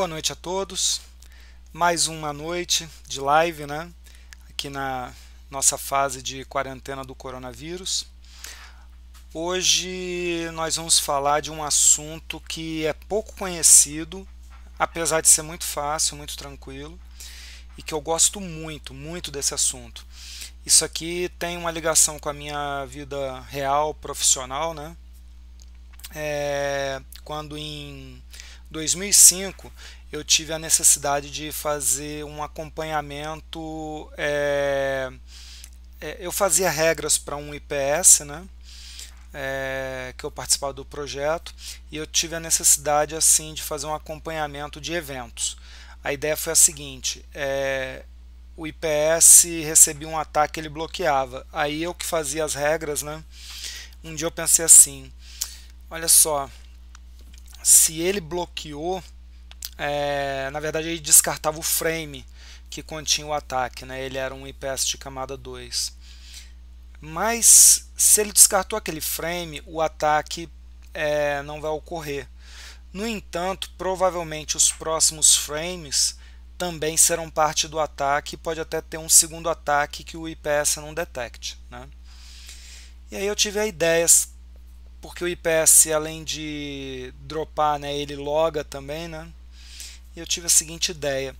Boa noite a todos. Mais uma noite de live, né? Aqui na nossa fase de quarentena do coronavírus. Hoje nós vamos falar de um assunto que é pouco conhecido, apesar de ser muito fácil, muito tranquilo, e que eu gosto muito, muito desse assunto. Isso aqui tem uma ligação com a minha vida real, profissional, né? É, quando em 2005 eu tive a necessidade de fazer um acompanhamento. É, é, eu fazia regras para um IPS, né? É, que eu participava do projeto e eu tive a necessidade assim de fazer um acompanhamento de eventos. A ideia foi a seguinte: é, o IPS recebia um ataque, ele bloqueava. Aí eu que fazia as regras, né? Um dia eu pensei assim: olha só, se ele bloqueou, é, na verdade ele descartava o frame que continha o ataque, né? ele era um IPS de camada 2. Mas se ele descartou aquele frame, o ataque é, não vai ocorrer. No entanto, provavelmente os próximos frames também serão parte do ataque e pode até ter um segundo ataque que o IPS não detecte. Né? E aí eu tive a ideia porque o IPS, além de dropar, né, ele loga também, né? E eu tive a seguinte ideia.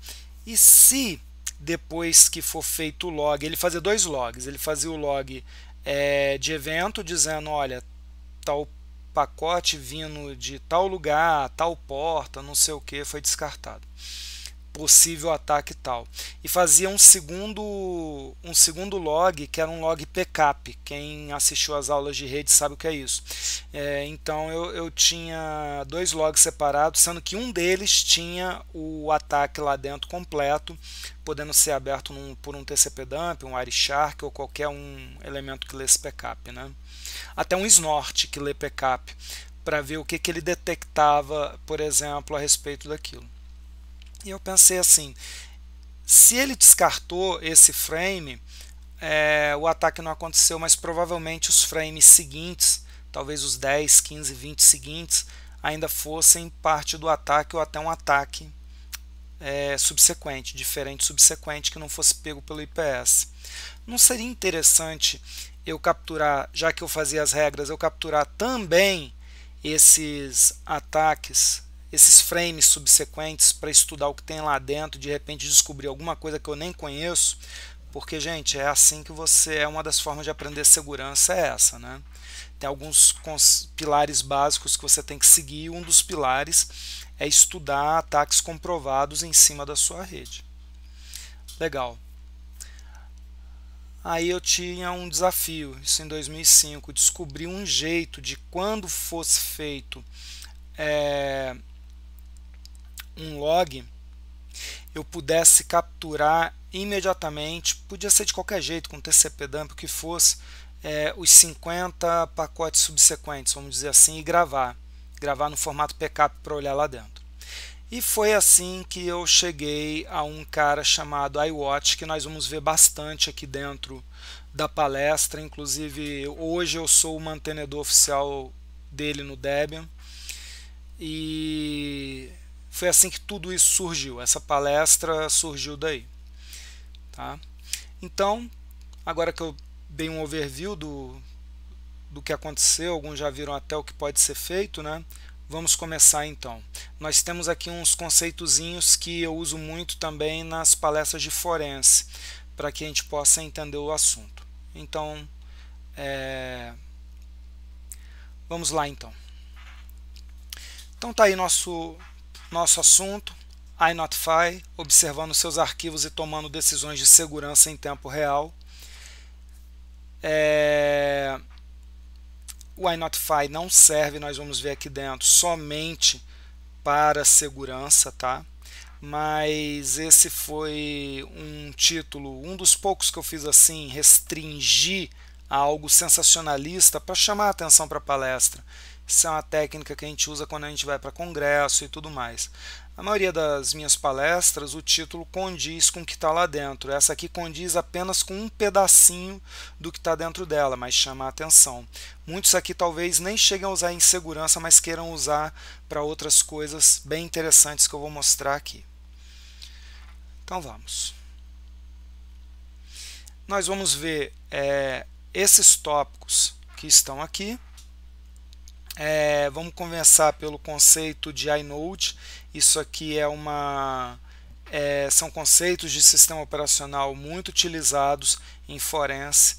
E se depois que for feito o log, ele fazia dois logs, ele fazia o log é, de evento dizendo, olha, tal pacote vindo de tal lugar, tal porta, não sei o que, foi descartado possível ataque tal. E fazia um segundo, um segundo log, que era um log backup. Quem assistiu às aulas de rede sabe o que é isso. É, então eu, eu tinha dois logs separados, sendo que um deles tinha o ataque lá dentro completo, podendo ser aberto num, por um TCP dump, um Wireshark ou qualquer um elemento que lê esse backup. Né? Até um snort que lê backup para ver o que, que ele detectava, por exemplo, a respeito daquilo. E eu pensei assim: se ele descartou esse frame, é, o ataque não aconteceu, mas provavelmente os frames seguintes, talvez os 10, 15, 20 seguintes, ainda fossem parte do ataque ou até um ataque é, subsequente, diferente subsequente, que não fosse pego pelo IPS. Não seria interessante eu capturar, já que eu fazia as regras, eu capturar também esses ataques esses frames subsequentes para estudar o que tem lá dentro, de repente descobrir alguma coisa que eu nem conheço, porque, gente, é assim que você. É uma das formas de aprender segurança, é essa, né? Tem alguns pilares básicos que você tem que seguir, um dos pilares é estudar ataques comprovados em cima da sua rede. Legal. Aí eu tinha um desafio, isso em 2005, descobrir um jeito de quando fosse feito é, um log, eu pudesse capturar imediatamente, podia ser de qualquer jeito, com TCP dump, o que fosse, é, os 50 pacotes subsequentes, vamos dizer assim, e gravar. Gravar no formato backup para olhar lá dentro. E foi assim que eu cheguei a um cara chamado iWatch, que nós vamos ver bastante aqui dentro da palestra. Inclusive, hoje eu sou o mantenedor oficial dele no Debian. E foi assim que tudo isso surgiu, essa palestra surgiu daí. Tá? Então, agora que eu dei um overview do, do que aconteceu, alguns já viram até o que pode ser feito, né? Vamos começar então. Nós temos aqui uns conceitozinhos que eu uso muito também nas palestras de forense, para que a gente possa entender o assunto. Então, é... vamos lá então. Então tá aí nosso nosso assunto: iNotify, observando seus arquivos e tomando decisões de segurança em tempo real. É... O iNotify não serve, nós vamos ver aqui dentro, somente para segurança, tá? Mas esse foi um título, um dos poucos que eu fiz assim, restringir a algo sensacionalista para chamar a atenção para a palestra. Isso é uma técnica que a gente usa quando a gente vai para congresso e tudo mais. A maioria das minhas palestras, o título condiz com o que está lá dentro. Essa aqui condiz apenas com um pedacinho do que está dentro dela, mas chama a atenção. Muitos aqui talvez nem cheguem a usar em segurança, mas queiram usar para outras coisas bem interessantes que eu vou mostrar aqui. Então vamos. Nós vamos ver é, esses tópicos que estão aqui é, vamos começar pelo conceito de inode. Isso aqui é uma é, são conceitos de sistema operacional muito utilizados em forense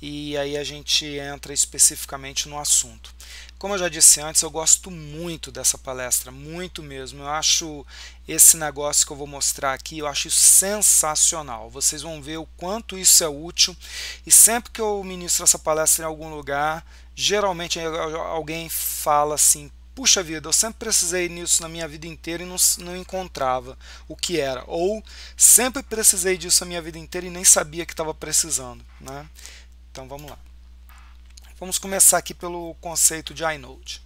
e aí a gente entra especificamente no assunto. Como eu já disse antes, eu gosto muito dessa palestra, muito mesmo. Eu acho esse negócio que eu vou mostrar aqui, eu acho sensacional. Vocês vão ver o quanto isso é útil e sempre que eu ministro essa palestra em algum lugar, geralmente alguém fala assim: puxa vida, eu sempre precisei nisso na minha vida inteira e não, não encontrava o que era. Ou sempre precisei disso na minha vida inteira e nem sabia que estava precisando. Né? Então vamos lá. Vamos começar aqui pelo conceito de inode.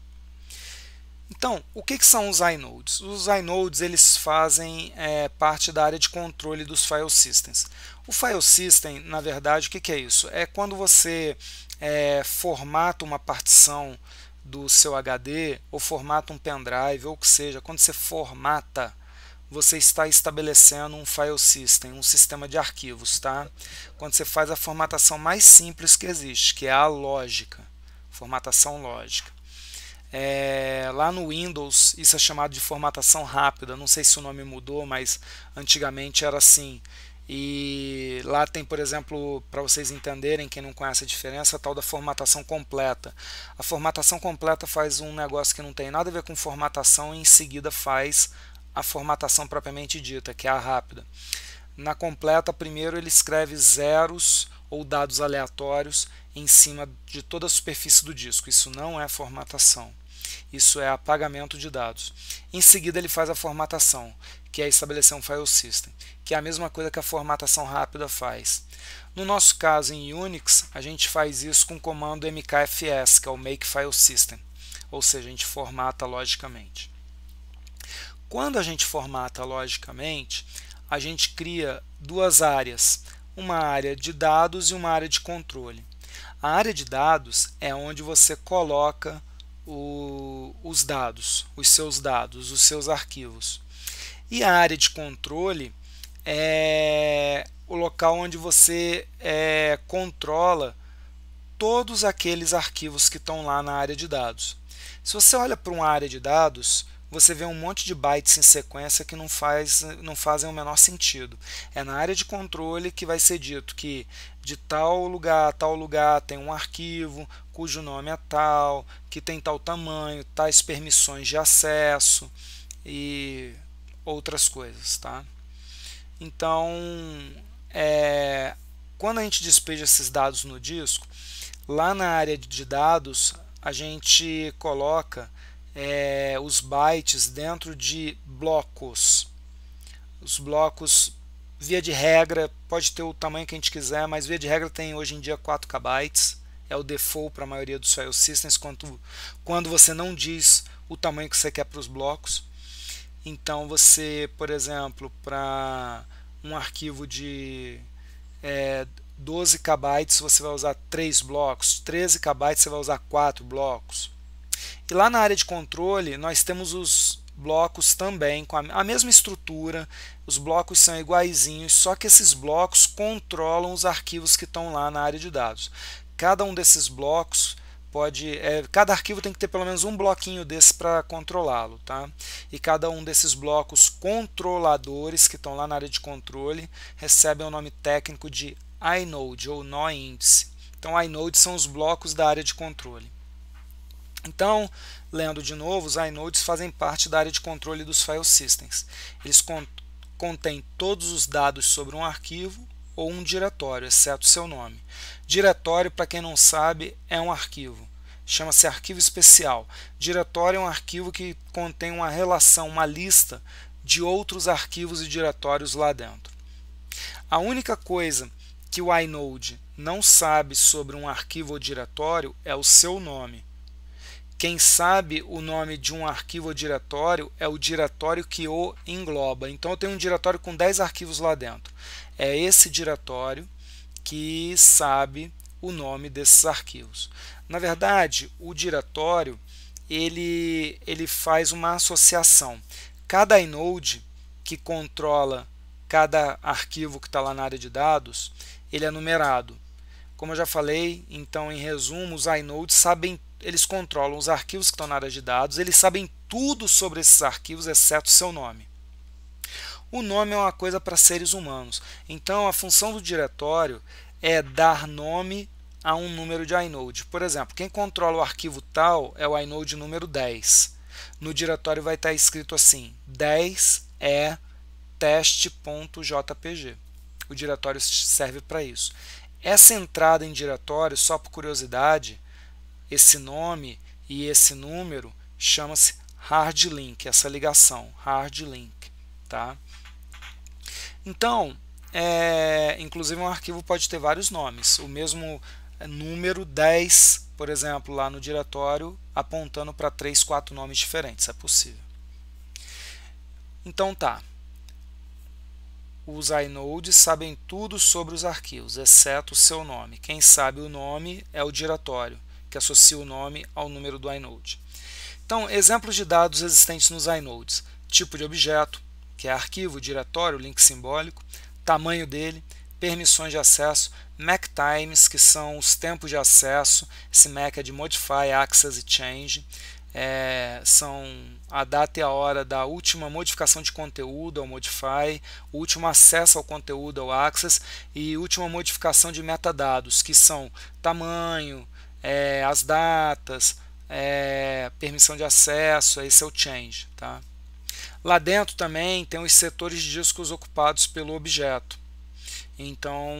Então, o que, que são os inodes? Os inodes eles fazem é, parte da área de controle dos file systems. O file system, na verdade, o que, que é isso? É quando você é, formata uma partição do seu HD ou formata um pendrive ou o que seja, quando você formata, você está estabelecendo um file system, um sistema de arquivos, tá? Quando você faz a formatação mais simples que existe, que é a lógica, formatação lógica. É, lá no Windows isso é chamado de formatação rápida, não sei se o nome mudou, mas antigamente era assim, e lá tem, por exemplo, para vocês entenderem, quem não conhece a diferença, a tal da formatação completa. A formatação completa faz um negócio que não tem nada a ver com formatação e em seguida faz a formatação propriamente dita, que é a rápida. Na completa, primeiro ele escreve zeros ou dados aleatórios em cima de toda a superfície do disco. Isso não é formatação. Isso é apagamento de dados. Em seguida, ele faz a formatação, que é estabelecer um file system que é a mesma coisa que a formatação rápida faz. No nosso caso, em Unix, a gente faz isso com o comando mkfs, que é o makeFileSystem, ou seja, a gente formata logicamente. Quando a gente formata logicamente, a gente cria duas áreas, uma área de dados e uma área de controle. A área de dados é onde você coloca o, os dados, os seus dados, os seus arquivos. E a área de controle é o local onde você é, controla todos aqueles arquivos que estão lá na área de dados. Se você olha para uma área de dados, você vê um monte de bytes em sequência que não, faz, não fazem o menor sentido. É na área de controle que vai ser dito que de tal lugar a tal lugar tem um arquivo cujo nome é tal, que tem tal tamanho, tais permissões de acesso e outras coisas, tá? Então, é, quando a gente despeja esses dados no disco, lá na área de dados a gente coloca é, os bytes dentro de blocos. Os blocos, via de regra, pode ter o tamanho que a gente quiser, mas via de regra tem hoje em dia 4 KB, é o default para a maioria dos file systems, quando, quando você não diz o tamanho que você quer para os blocos. Então você, por exemplo, para um arquivo de é, 12 KB você vai usar 3 blocos, 13 KB você vai usar 4 blocos. E lá na área de controle nós temos os blocos também com a, mesma estrutura, os blocos são iguaizinhos, só que esses blocos controlam os arquivos que estão lá na área de dados. Cada um desses blocos pode é, cada arquivo tem que ter pelo menos um bloquinho desse para controlá-lo tá e cada um desses blocos controladores que estão lá na área de controle recebem o nome técnico de inode ou nó índice então inode são os blocos da área de controle então lendo de novo os inodes fazem parte da área de controle dos file systems eles con contêm todos os dados sobre um arquivo ou um diretório exceto seu nome Diretório, para quem não sabe, é um arquivo. Chama-se arquivo especial. Diretório é um arquivo que contém uma relação, uma lista de outros arquivos e diretórios lá dentro. A única coisa que o inode não sabe sobre um arquivo ou diretório é o seu nome. Quem sabe o nome de um arquivo ou diretório é o diretório que o engloba. Então eu tenho um diretório com 10 arquivos lá dentro. É esse diretório que sabe o nome desses arquivos. Na verdade, o diretório ele, ele faz uma associação. Cada inode que controla cada arquivo que está lá na área de dados, ele é numerado. Como eu já falei, então, em resumo, os inodes sabem, eles controlam os arquivos que estão na área de dados, eles sabem tudo sobre esses arquivos, exceto seu nome. O nome é uma coisa para seres humanos. Então, a função do diretório é dar nome a um número de inode. Por exemplo, quem controla o arquivo tal é o inode número 10. No diretório vai estar escrito assim: 10 é teste.jpg. O diretório serve para isso. Essa entrada em diretório, só por curiosidade, esse nome e esse número chama-se hard link, essa ligação, hard link, tá? Então, é, inclusive um arquivo pode ter vários nomes. O mesmo é, número 10, por exemplo, lá no diretório, apontando para 3, 4 nomes diferentes. É possível. Então tá. Os inodes sabem tudo sobre os arquivos, exceto o seu nome. Quem sabe o nome é o diretório, que associa o nome ao número do inode. Então, exemplos de dados existentes nos inodes. Tipo de objeto, que é arquivo, diretório, link simbólico, tamanho dele, permissões de acesso, MAC times, que são os tempos de acesso, esse MAC é de modify, access e change, é, são a data e a hora da última modificação de conteúdo ao modify, o último acesso ao conteúdo ao access e última modificação de metadados, que são tamanho, é, as datas, é, permissão de acesso, esse é o change, tá? Lá dentro também tem os setores de discos ocupados pelo objeto. Então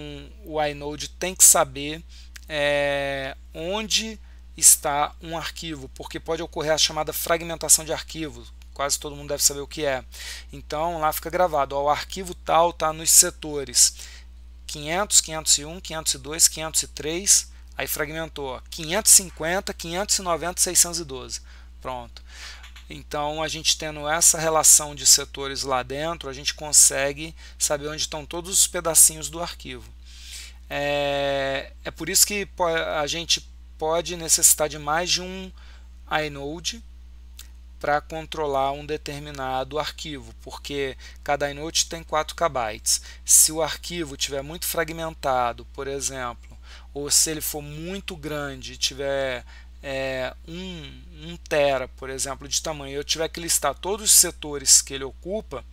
o inode tem que saber é, onde está um arquivo, porque pode ocorrer a chamada fragmentação de arquivo. Quase todo mundo deve saber o que é. Então lá fica gravado: ó, o arquivo tal está nos setores 500, 501, 502, 503. Aí fragmentou: ó, 550, 590, 612. Pronto. Então, a gente tendo essa relação de setores lá dentro, a gente consegue saber onde estão todos os pedacinhos do arquivo. É, é por isso que a gente pode necessitar de mais de um inode para controlar um determinado arquivo, porque cada inode tem 4 KB. Se o arquivo tiver muito fragmentado, por exemplo, ou se ele for muito grande, e tiver é, um, um tera, por exemplo, de tamanho, eu tiver que listar todos os setores que ele ocupa,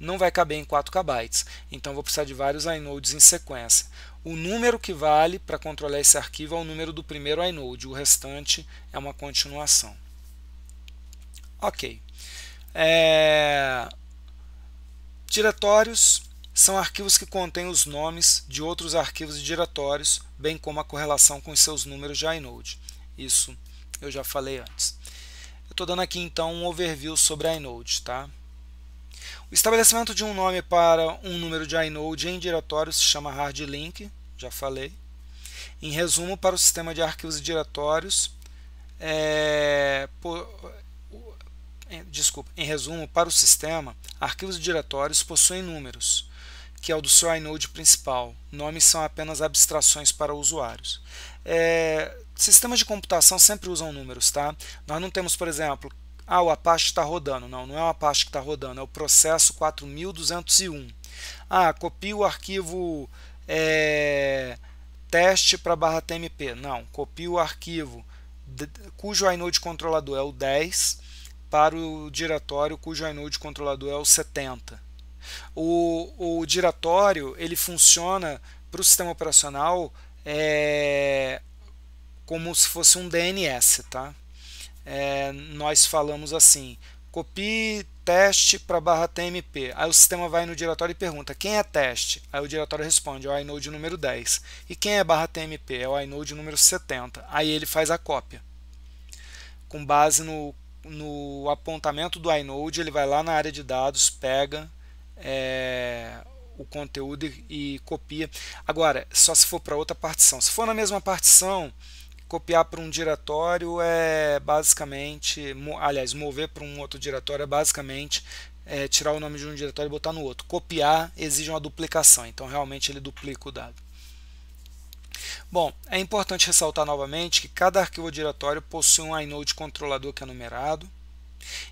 não vai caber em 4 KB. Então vou precisar de vários inodes em sequência. O número que vale para controlar esse arquivo é o número do primeiro inode, o restante é uma continuação. Ok. É... Diretórios são arquivos que contêm os nomes de outros arquivos e diretórios, bem como a correlação com seus números de inode. Isso eu já falei antes. Eu estou dando aqui então um overview sobre a inode, tá? O estabelecimento de um nome para um número de inode em diretório se chama hard link, já falei. Em resumo, para o sistema de arquivos e diretórios, é, por, é, desculpa, em resumo, para o sistema, arquivos e diretórios possuem números, que é o do seu inode principal. Nomes são apenas abstrações para usuários. É, Sistemas de computação sempre usam números, tá? Nós não temos, por exemplo, ah, o Apache está rodando. Não, não é o Apache que está rodando, é o processo 4201. Ah, copia o arquivo é, teste para barra TMP. Não, copia o arquivo de, cujo inode controlador é o 10 para o diretório cujo inode controlador é o 70. O, o diretório ele funciona para o sistema operacional é, como se fosse um DNS, tá? É, nós falamos assim, copie teste para barra TMP. Aí o sistema vai no diretório e pergunta quem é teste. Aí o diretório responde, é o inode número 10. E quem é barra TMP? É o inode número 70. Aí ele faz a cópia. Com base no, no apontamento do inode, ele vai lá na área de dados, pega é, o conteúdo e, e copia. Agora, só se for para outra partição. Se for na mesma partição, copiar para um diretório é basicamente, aliás, mover para um outro diretório é basicamente é, tirar o nome de um diretório e botar no outro. Copiar exige uma duplicação, então realmente ele duplica o dado. Bom, é importante ressaltar novamente que cada arquivo diretório possui um inode controlador que é numerado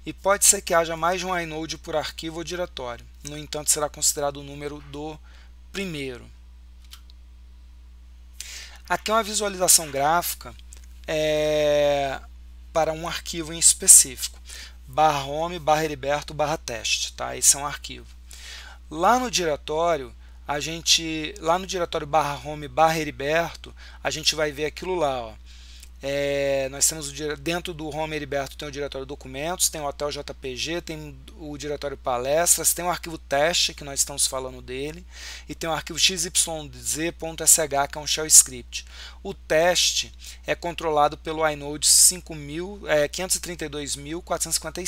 e pode ser que haja mais de um inode por arquivo ou diretório. No entanto, será considerado o número do primeiro. Aqui é uma visualização gráfica é, para um arquivo em específico, barra home, barra heriberto, barra teste, tá? Esse é um arquivo. Lá no diretório, a gente, lá no diretório barra home, barra heriberto, a gente vai ver aquilo lá, ó é, nós temos o, dentro do Home Heriberto tem o diretório documentos, tem o Hotel JPG, tem o diretório palestras, tem o arquivo teste que nós estamos falando dele e tem o arquivo xyz.sh que é um shell script. O teste é controlado pelo inode 532.455. É,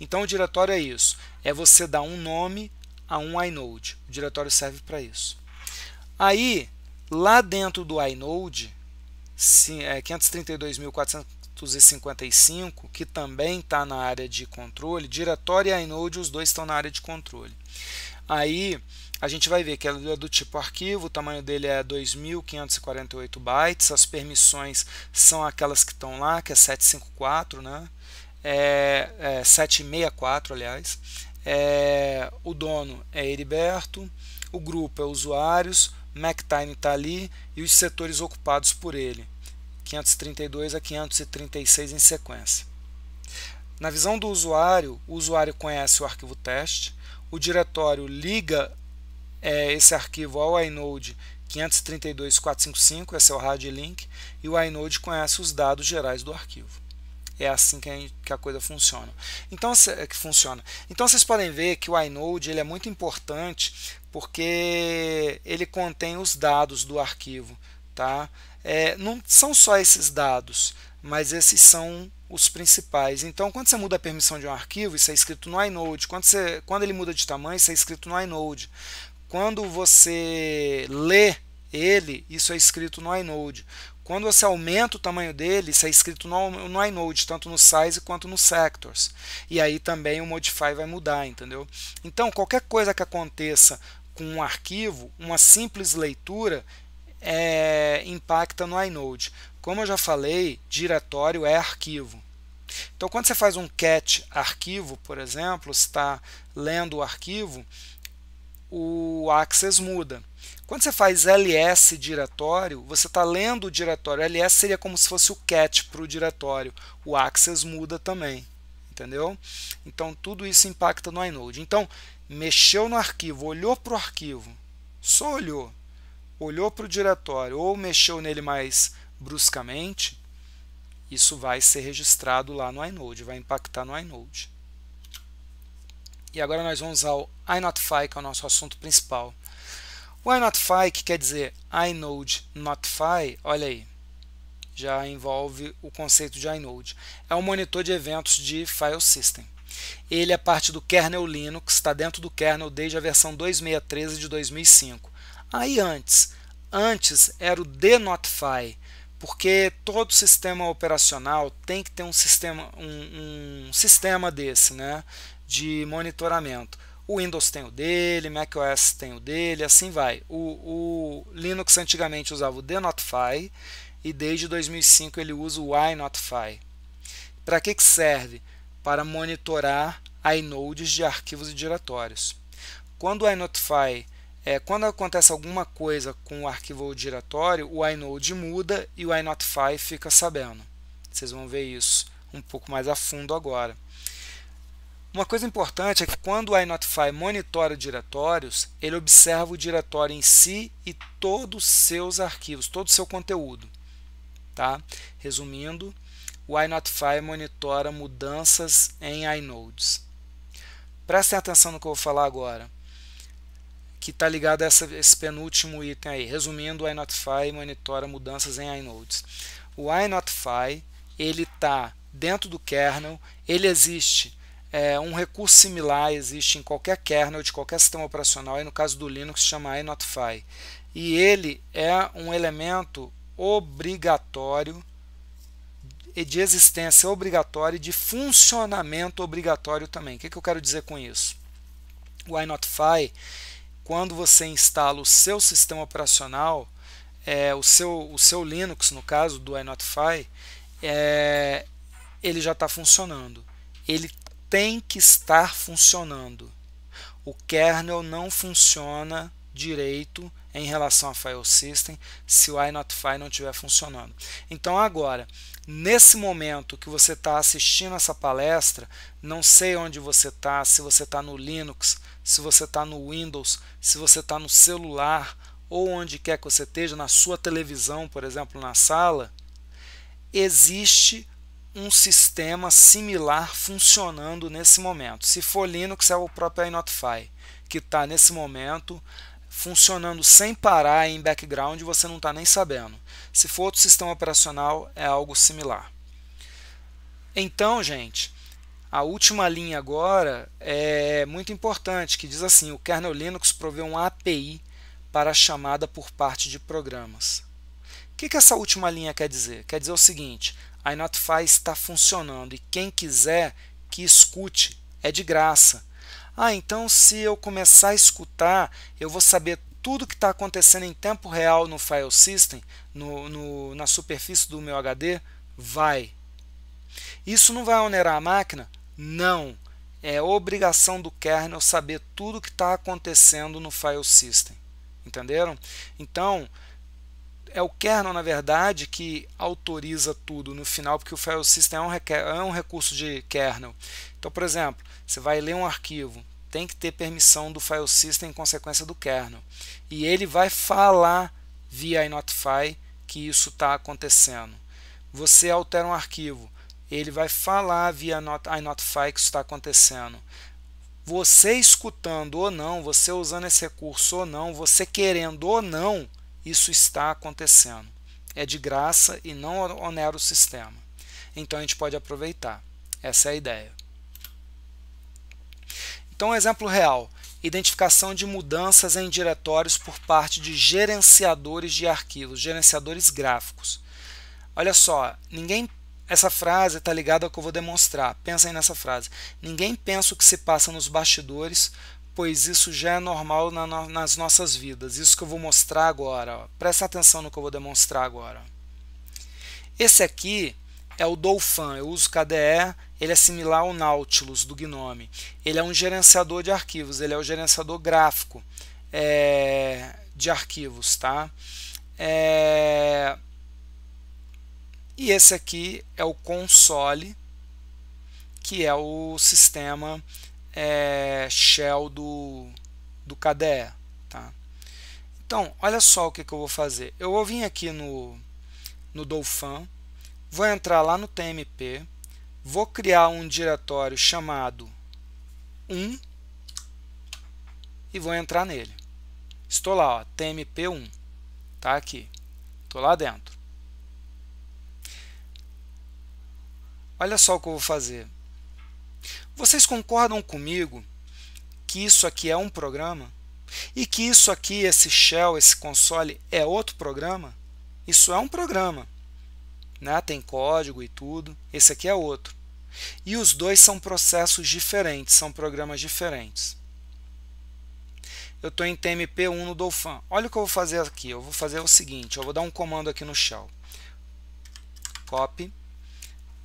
então o diretório é isso, é você dar um nome a um inode. O diretório serve para isso. Aí, lá dentro do inode, 532.455, é, que também está na área de controle, diretório e inode, os dois estão na área de controle. Aí a gente vai ver que ela é do tipo arquivo, o tamanho dele é 2.548 bytes, as permissões são aquelas que estão lá, que é 754, né? É, é 764, aliás. É, o dono é Heriberto, o grupo é usuários, MacTime está ali e os setores ocupados por ele. 532 a 536 em sequência. Na visão do usuário, o usuário conhece o arquivo teste, o diretório liga é, esse arquivo ao inode 532.455, esse é o hard link, e o inode conhece os dados gerais do arquivo. É assim que a, coisa funciona. Então, é que funciona. Então vocês podem ver que o inode ele é muito importante porque ele contém os dados do arquivo, tá? é, não são só esses dados, mas esses são os principais. Então, quando você muda a permissão de um arquivo, isso é escrito no inode. Quando, você, quando ele muda de tamanho, isso é escrito no inode. Quando você lê ele, isso é escrito no inode. Quando você aumenta o tamanho dele, isso é escrito no, no inode, tanto no size quanto no sectors. E aí também o modify vai mudar, entendeu? Então, qualquer coisa que aconteça com um arquivo, uma simples leitura, é, impacta no inode. Como eu já falei, diretório é arquivo. Então, quando você faz um cat arquivo, por exemplo, está lendo o arquivo, o access muda. Quando você faz ls diretório, você está lendo o diretório. ls seria como se fosse o cat para o diretório. O access muda também, entendeu? Então, tudo isso impacta no inode. Então, mexeu no arquivo, olhou para o arquivo, só olhou, olhou para o diretório ou mexeu nele mais bruscamente, isso vai ser registrado lá no inode, vai impactar no inode. E agora nós vamos ao iNotify, que é o nosso assunto principal. O iNotify, que quer dizer inode notify, olha aí, já envolve o conceito de inode. É um monitor de eventos de file system. Ele é parte do kernel Linux, está dentro do kernel desde a versão 2.6.13 de 2005. Aí antes, antes era o denotify, porque todo sistema operacional tem que ter um sistema, um, um sistema desse, né, de monitoramento. O Windows tem o dele, macOS tem o dele, assim vai. O, o Linux antigamente usava o denotify e desde 2005 ele usa o inotify. Para que, que serve? Para monitorar inodes de arquivos e diretórios. Quando o inotify é, quando acontece alguma coisa com o arquivo giratório, o inode muda e o inotify fica sabendo. Vocês vão ver isso um pouco mais a fundo agora. Uma coisa importante é que quando o inotify monitora diretórios, ele observa o diretório em si e todos os seus arquivos, todo o seu conteúdo. Tá? Resumindo, o inotify monitora mudanças em inodes. Prestem atenção no que eu vou falar agora que está ligado a essa, esse penúltimo item aí. Resumindo, o iNotify monitora mudanças em iNodes. O iNotify ele está dentro do kernel, ele existe é, um recurso similar existe em qualquer kernel de qualquer sistema operacional e no caso do Linux chama iNotify e ele é um elemento obrigatório de existência obrigatória e de funcionamento obrigatório também. O que, que eu quero dizer com isso? O iNotify quando você instala o seu sistema operacional, é, o, seu, o seu Linux, no caso do iNotify, é, ele já está funcionando. Ele tem que estar funcionando. O kernel não funciona direito em relação a file system se o iNotify não estiver funcionando. Então agora, nesse momento que você está assistindo essa palestra, não sei onde você está, se você está no Linux, se você está no Windows, se você está no celular ou onde quer que você esteja, na sua televisão, por exemplo, na sala, existe um sistema similar funcionando nesse momento. Se for Linux, é o próprio iNotify, que está nesse momento funcionando sem parar em background você não está nem sabendo. Se for outro sistema operacional, é algo similar. Então, gente, a última linha agora é muito importante, que diz assim: o kernel Linux provê uma API para a chamada por parte de programas. O que, que essa última linha quer dizer? Quer dizer o seguinte: a Inotify está funcionando e quem quiser que escute, é de graça. Ah, então se eu começar a escutar, eu vou saber tudo que está acontecendo em tempo real no file system, no, no, na superfície do meu HD? Vai. Isso não vai onerar a máquina? Não, é obrigação do kernel saber tudo o que está acontecendo no file system. Entenderam? Então, é o kernel, na verdade, que autoriza tudo no final, porque o file system é um, é um recurso de kernel. Então, por exemplo, você vai ler um arquivo, tem que ter permissão do file system em consequência do kernel. E ele vai falar via inotify que isso está acontecendo. Você altera um arquivo, ele vai falar via not, iNotify que isso está acontecendo. Você escutando ou não, você usando esse recurso ou não, você querendo ou não, isso está acontecendo. É de graça e não onera o sistema. Então a gente pode aproveitar. Essa é a ideia. Então, um exemplo real: identificação de mudanças em diretórios por parte de gerenciadores de arquivos, gerenciadores gráficos. Olha só, ninguém essa frase está ligada ao que eu vou demonstrar. Pensem nessa frase. Ninguém pensa o que se passa nos bastidores, pois isso já é normal na nas nossas vidas. Isso que eu vou mostrar agora. Ó. Presta atenção no que eu vou demonstrar agora. Esse aqui é o Dolphin. Eu uso KDE. Ele é similar ao Nautilus do Gnome. Ele é um gerenciador de arquivos. Ele é o gerenciador gráfico é, de arquivos, tá? É e esse aqui é o console, que é o sistema é, shell do, do KDE. Tá? Então, olha só o que, que eu vou fazer. Eu vou vir aqui no, no Dolphin, vou entrar lá no TMP, vou criar um diretório chamado 1 e vou entrar nele. Estou lá, ó, TMP1, tá aqui, estou lá dentro. Olha só o que eu vou fazer. Vocês concordam comigo que isso aqui é um programa? E que isso aqui, esse shell, esse console, é outro programa? Isso é um programa. Né? Tem código e tudo. Esse aqui é outro. E os dois são processos diferentes, são programas diferentes. Eu estou em TMP1 no Dolphin. Olha o que eu vou fazer aqui. Eu vou fazer o seguinte, eu vou dar um comando aqui no shell. Copy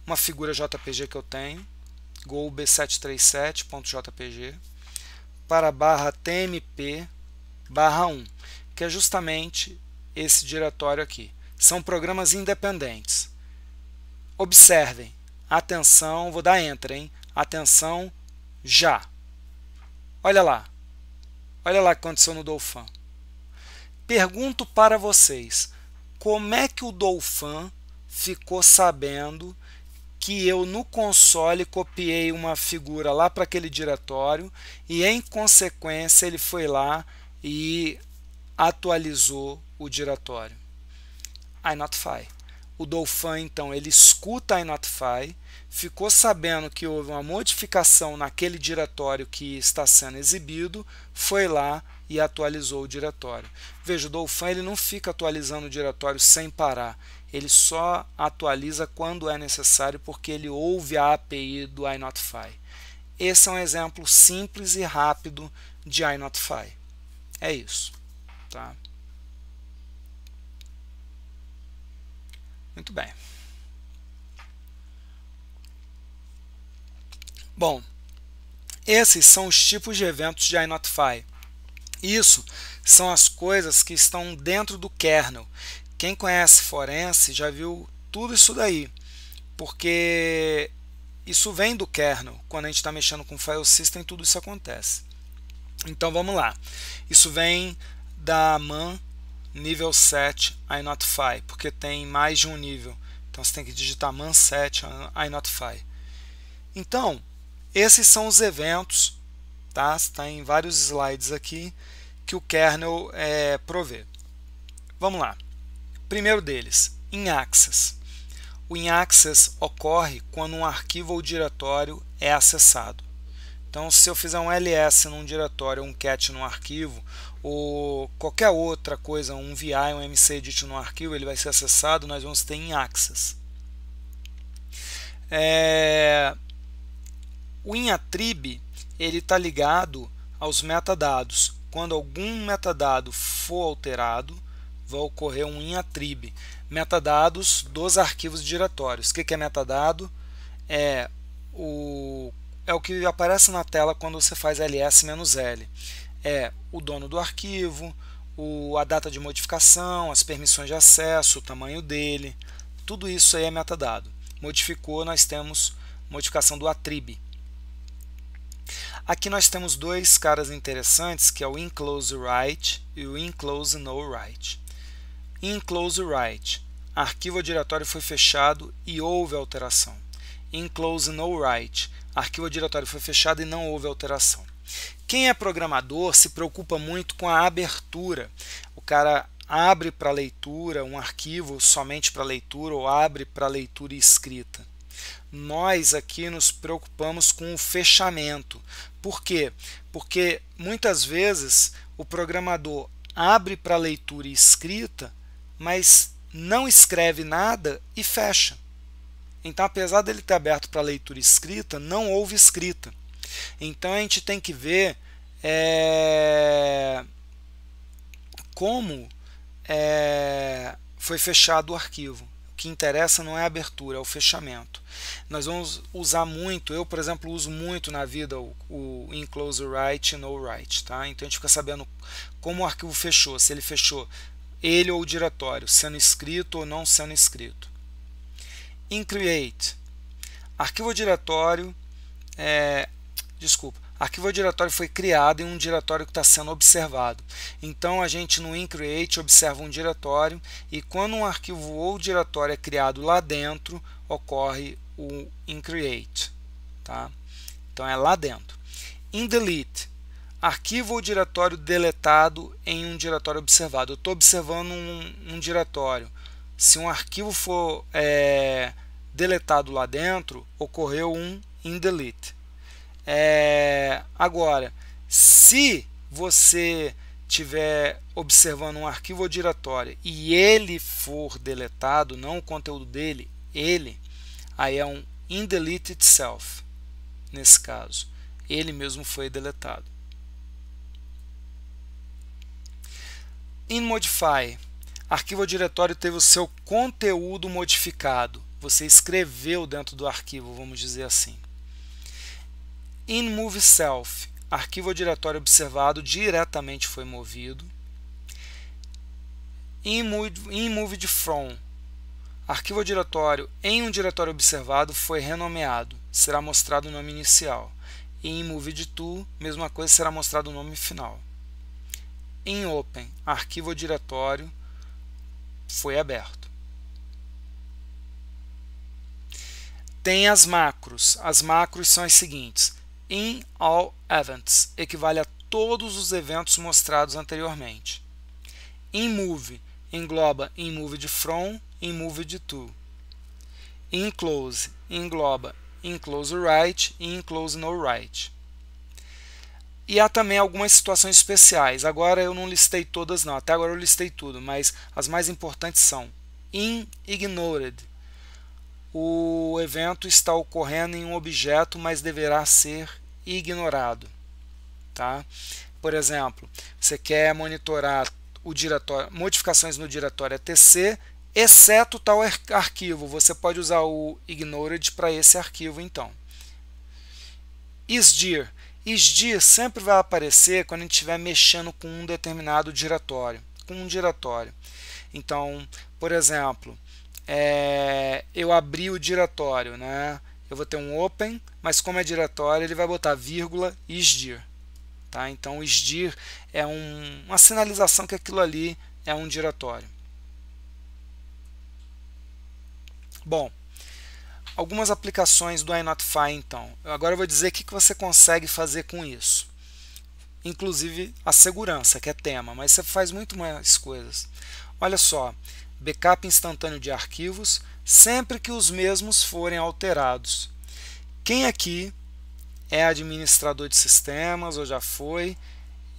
uma figura JPG que eu tenho, gol b737.jpg, para barra tmp barra 1, que é justamente esse diretório aqui. São programas independentes. Observem, atenção, vou dar enter, hein? Atenção, já. Olha lá. Olha lá o que aconteceu no Dolphin. Pergunto para vocês, como é que o Dolphin ficou sabendo que eu no console copiei uma figura lá para aquele diretório e em consequência ele foi lá e atualizou o diretório. Inotify. O Dolphin então ele escuta a Inotify, ficou sabendo que houve uma modificação naquele diretório que está sendo exibido, foi lá e atualizou o diretório. Veja, o Dolphin ele não fica atualizando o diretório sem parar ele só atualiza quando é necessário porque ele ouve a API do iNotify. Esse é um exemplo simples e rápido de iNotify. É isso. Tá? Muito bem. Bom, esses são os tipos de eventos de iNotify. Isso são as coisas que estão dentro do kernel quem conhece forense já viu tudo isso daí, porque isso vem do kernel. Quando a gente está mexendo com file system, tudo isso acontece. Então vamos lá. Isso vem da man nível 7 inotify, porque tem mais de um nível. Então você tem que digitar man 7 inotify. Então, esses são os eventos, tá? Está em vários slides aqui que o kernel é, provê. Vamos lá. Primeiro deles, inaccess. O inaccess ocorre quando um arquivo ou diretório é acessado. Então, se eu fizer um ls num diretório, um cat num arquivo, ou qualquer outra coisa, um vi, um mcedit num arquivo, ele vai ser acessado, nós vamos ter inaccess. É... O inatrib ele está ligado aos metadados. Quando algum metadado for alterado, vai ocorrer um inatrib. Metadados dos arquivos diretórios. O que é metadado? É o, é o que aparece na tela quando você faz ls-l. É o dono do arquivo, o, a data de modificação, as permissões de acesso, o tamanho dele. Tudo isso aí é metadado. Modificou, nós temos modificação do atrib. Aqui nós temos dois caras interessantes, que é o inclose write e o inclose no write. Inclose Write. Arquivo ou diretório foi fechado e houve alteração. Inclose No Write. Arquivo ou diretório foi fechado e não houve alteração. Quem é programador se preocupa muito com a abertura. O cara abre para leitura um arquivo somente para leitura ou abre para leitura e escrita. Nós aqui nos preocupamos com o fechamento. Por quê? Porque muitas vezes o programador abre para leitura e escrita, mas não escreve nada e fecha. Então, apesar dele ter aberto para leitura escrita, não houve escrita. Então, a gente tem que ver é, como é, foi fechado o arquivo. O que interessa não é a abertura, é o fechamento. Nós vamos usar muito, eu, por exemplo, uso muito na vida o, o enclose write e no write. Tá? Então, a gente fica sabendo como o arquivo fechou, se ele fechou ele ou o diretório, sendo escrito ou não sendo escrito. In Create, arquivo diretório, é, desculpa, arquivo diretório foi criado em um diretório que está sendo observado. Então a gente no InCreate observa um diretório e quando um arquivo ou diretório é criado lá dentro, ocorre o InCreate. Tá? Então é lá dentro. InDelete arquivo ou diretório deletado em um diretório observado. Eu estou observando um, um, diretório. Se um arquivo for é, deletado lá dentro, ocorreu um in delete. É, agora, se você estiver observando um arquivo ou diretório e ele for deletado, não o conteúdo dele, ele, aí é um in delete itself, nesse caso. Ele mesmo foi deletado. In Modify, arquivo diretório teve o seu conteúdo modificado. Você escreveu dentro do arquivo, vamos dizer assim. In Move Self, arquivo diretório observado diretamente foi movido. In Move, in From, arquivo diretório em um diretório observado foi renomeado, será mostrado o nome inicial. E em To, mesma coisa, será mostrado o nome final em Open, arquivo diretório foi aberto. Tem as macros. As macros são as seguintes: in all events equivale a todos os eventos mostrados anteriormente. In move engloba in move de from, in move de to. In close engloba in close right e in close no right. E há também algumas situações especiais. Agora eu não listei todas, não. Até agora eu listei tudo, mas as mais importantes são in ignored. O evento está ocorrendo em um objeto, mas deverá ser ignorado. Tá? Por exemplo, você quer monitorar o diretório, modificações no diretório ATC, exceto tal arquivo. Você pode usar o ignored para esse arquivo, então. Isdir SDIR sempre vai aparecer quando a gente estiver mexendo com um determinado diretório, com um diretório. Então, por exemplo, é, eu abri o diretório, né? Eu vou ter um open, mas como é diretório, ele vai botar vírgula SDIR. Tá? Então, o SDIR é um, uma sinalização que aquilo ali é um diretório. Bom, Algumas aplicações do iNotify, então. Agora eu vou dizer o que você consegue fazer com isso. Inclusive a segurança, que é tema, mas você faz muito mais coisas. Olha só, backup instantâneo de arquivos, sempre que os mesmos forem alterados. Quem aqui é administrador de sistemas ou já foi,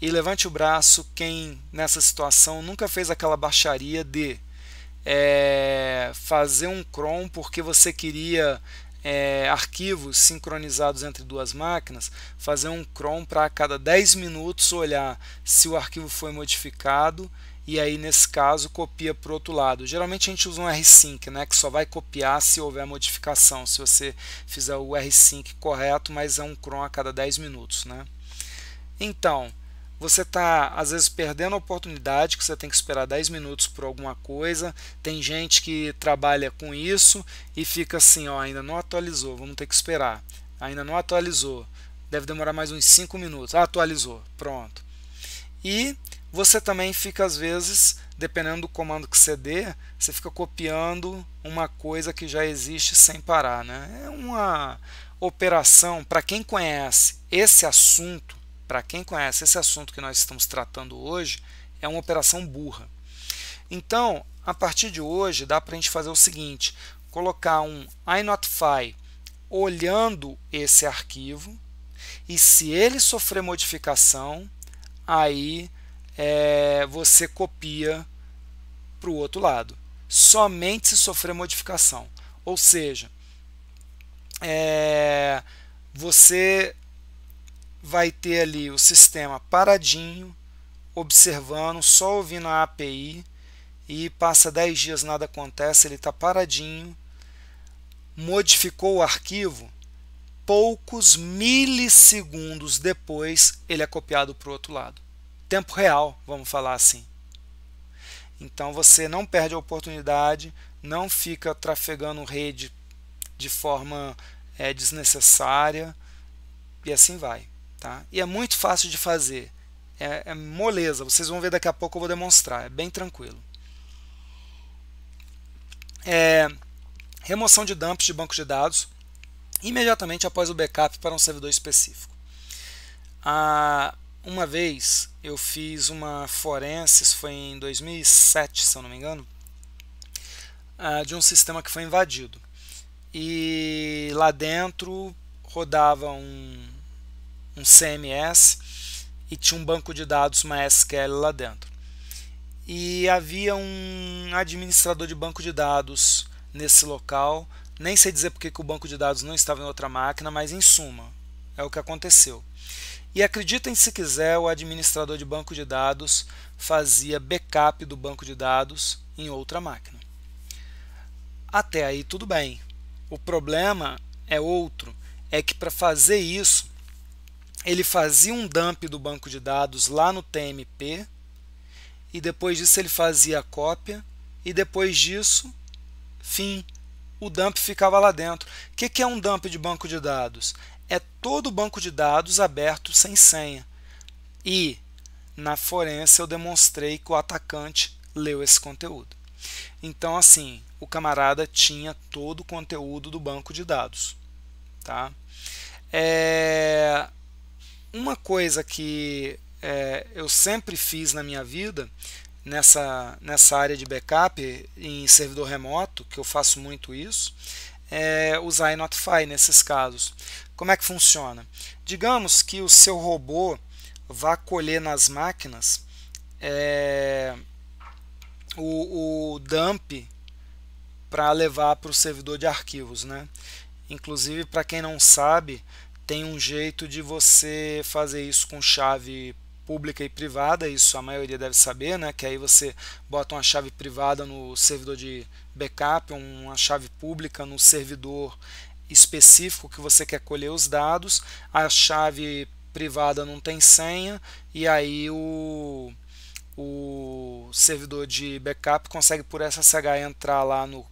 e levante o braço quem nessa situação nunca fez aquela baixaria de é, fazer um cron porque você queria é, arquivos sincronizados entre duas máquinas, fazer um cron para a cada 10 minutos olhar se o arquivo foi modificado e aí nesse caso copia para o outro lado. Geralmente a gente usa um rsync, né, que só vai copiar se houver modificação, se você fizer o rsync correto, mas é um cron a cada 10 minutos, né? Então, você está às vezes perdendo a oportunidade que você tem que esperar 10 minutos por alguma coisa. Tem gente que trabalha com isso e fica assim, ó, ainda não atualizou, vamos ter que esperar. Ainda não atualizou. Deve demorar mais uns 5 minutos. Ah, atualizou. Pronto. E você também fica às vezes, dependendo do comando que você dê, você fica copiando uma coisa que já existe sem parar, né? É uma operação para quem conhece esse assunto para quem conhece esse assunto que nós estamos tratando hoje, é uma operação burra. Então, a partir de hoje, dá para a gente fazer o seguinte: colocar um inotify olhando esse arquivo e se ele sofrer modificação, aí é, você copia para o outro lado. Somente se sofrer modificação. Ou seja, é, você vai ter ali o sistema paradinho, observando, só ouvindo a API e passa 10 dias nada acontece, ele está paradinho, modificou o arquivo, poucos milissegundos depois ele é copiado para o outro lado. Tempo real, vamos falar assim. Então você não perde a oportunidade, não fica trafegando rede de forma é, desnecessária e assim vai. Tá? E é muito fácil de fazer. É, é moleza, vocês vão ver daqui a pouco eu vou demonstrar, é bem tranquilo. É, remoção de dumps de banco de dados imediatamente após o backup para um servidor específico. Ah, uma vez eu fiz uma forense, foi em 2007, se eu não me engano, ah, de um sistema que foi invadido. E lá dentro rodava um, um CMS e tinha um banco de dados MySQL lá dentro. E havia um administrador de banco de dados nesse local. Nem sei dizer porque que o banco de dados não estava em outra máquina, mas em suma, é o que aconteceu. E acreditem se quiser, o administrador de banco de dados fazia backup do banco de dados em outra máquina. Até aí tudo bem. O problema é outro, é que para fazer isso ele fazia um dump do banco de dados lá no TMP e depois disso ele fazia a cópia e depois disso, fim, o dump ficava lá dentro. O que é um dump de banco de dados? É todo o banco de dados aberto sem senha. E na forense eu demonstrei que o atacante leu esse conteúdo. Então, assim, o camarada tinha todo o conteúdo do banco de dados. Tá? É uma coisa que é, eu sempre fiz na minha vida, nessa, nessa área de backup, em servidor remoto, que eu faço muito isso, é usar iNotify nesses casos. Como é que funciona? Digamos que o seu robô vá colher nas máquinas é, o, o dump para levar para o servidor de arquivos, né? Inclusive, para quem não sabe, tem um jeito de você fazer isso com chave pública e privada, isso a maioria deve saber, né? Que aí você bota uma chave privada no servidor de backup, uma chave pública no servidor específico que você quer colher os dados, a chave privada não tem senha e aí o, o servidor de backup consegue por SSH entrar lá no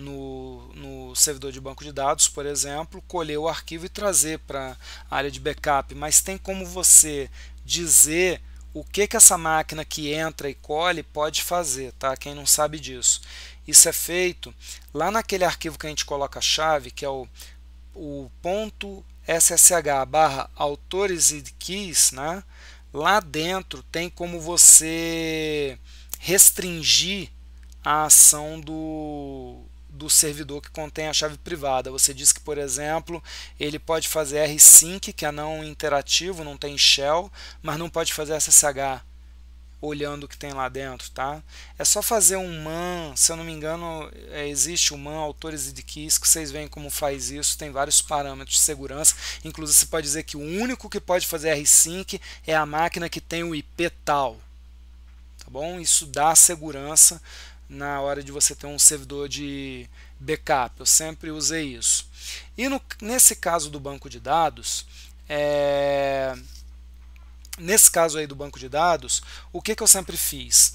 no, no servidor de banco de dados, por exemplo, colher o arquivo e trazer para a área de backup, mas tem como você dizer o que, que essa máquina que entra e colhe pode fazer, tá? Quem não sabe disso. Isso é feito lá naquele arquivo que a gente coloca a chave, que é o, o ponto SSH barra autores e keys, né? lá dentro tem como você restringir a ação do, do servidor que contém a chave privada. Você diz que, por exemplo, ele pode fazer rsync, que é não interativo, não tem shell, mas não pode fazer SSH olhando o que tem lá dentro, tá? É só fazer um man, se eu não me engano, é, existe o man autores e de keys que vocês veem como faz isso, tem vários parâmetros de segurança, inclusive você pode dizer que o único que pode fazer rsync é a máquina que tem o IP tal. Tá bom? Isso dá segurança na hora de você ter um servidor de backup. Eu sempre usei isso. E no, nesse caso do banco de dados, é, nesse caso aí do banco de dados, o que, que eu sempre fiz?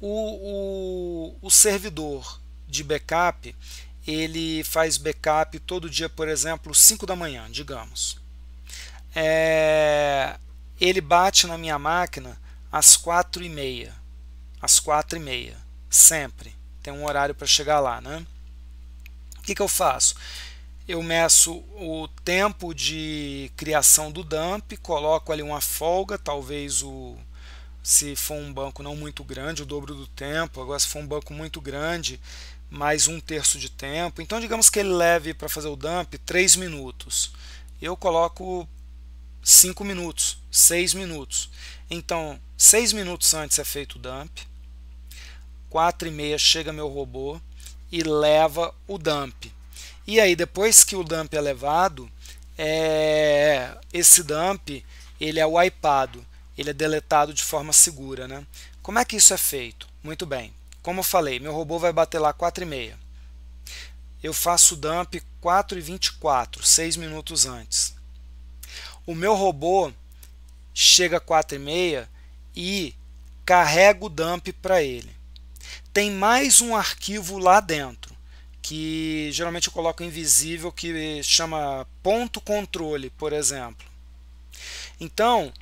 O, o, o servidor de backup ele faz backup todo dia, por exemplo, 5 da manhã, digamos. É, ele bate na minha máquina às 4 e meia. Às 4 e meia sempre. Tem um horário para chegar lá, né? O que, que eu faço? Eu meço o tempo de criação do dump, coloco ali uma folga, talvez o se for um banco não muito grande, o dobro do tempo. Agora, se for um banco muito grande, mais um terço de tempo. Então, digamos que ele leve para fazer o dump 3 minutos. Eu coloco 5 minutos, 6 minutos. Então, 6 minutos antes é feito o dump, 4 e meia chega meu robô e leva o dump. E aí depois que o dump é levado, é, esse dump ele é wipeado, ele é deletado de forma segura, né? Como é que isso é feito? Muito bem. Como eu falei, meu robô vai bater lá 4 e meia. Eu faço o dump 4 e 24, 6 minutos antes. O meu robô chega 4 e meia e carrega o dump para ele tem mais um arquivo lá dentro, que geralmente eu coloco invisível, que chama ponto controle, por exemplo. Então,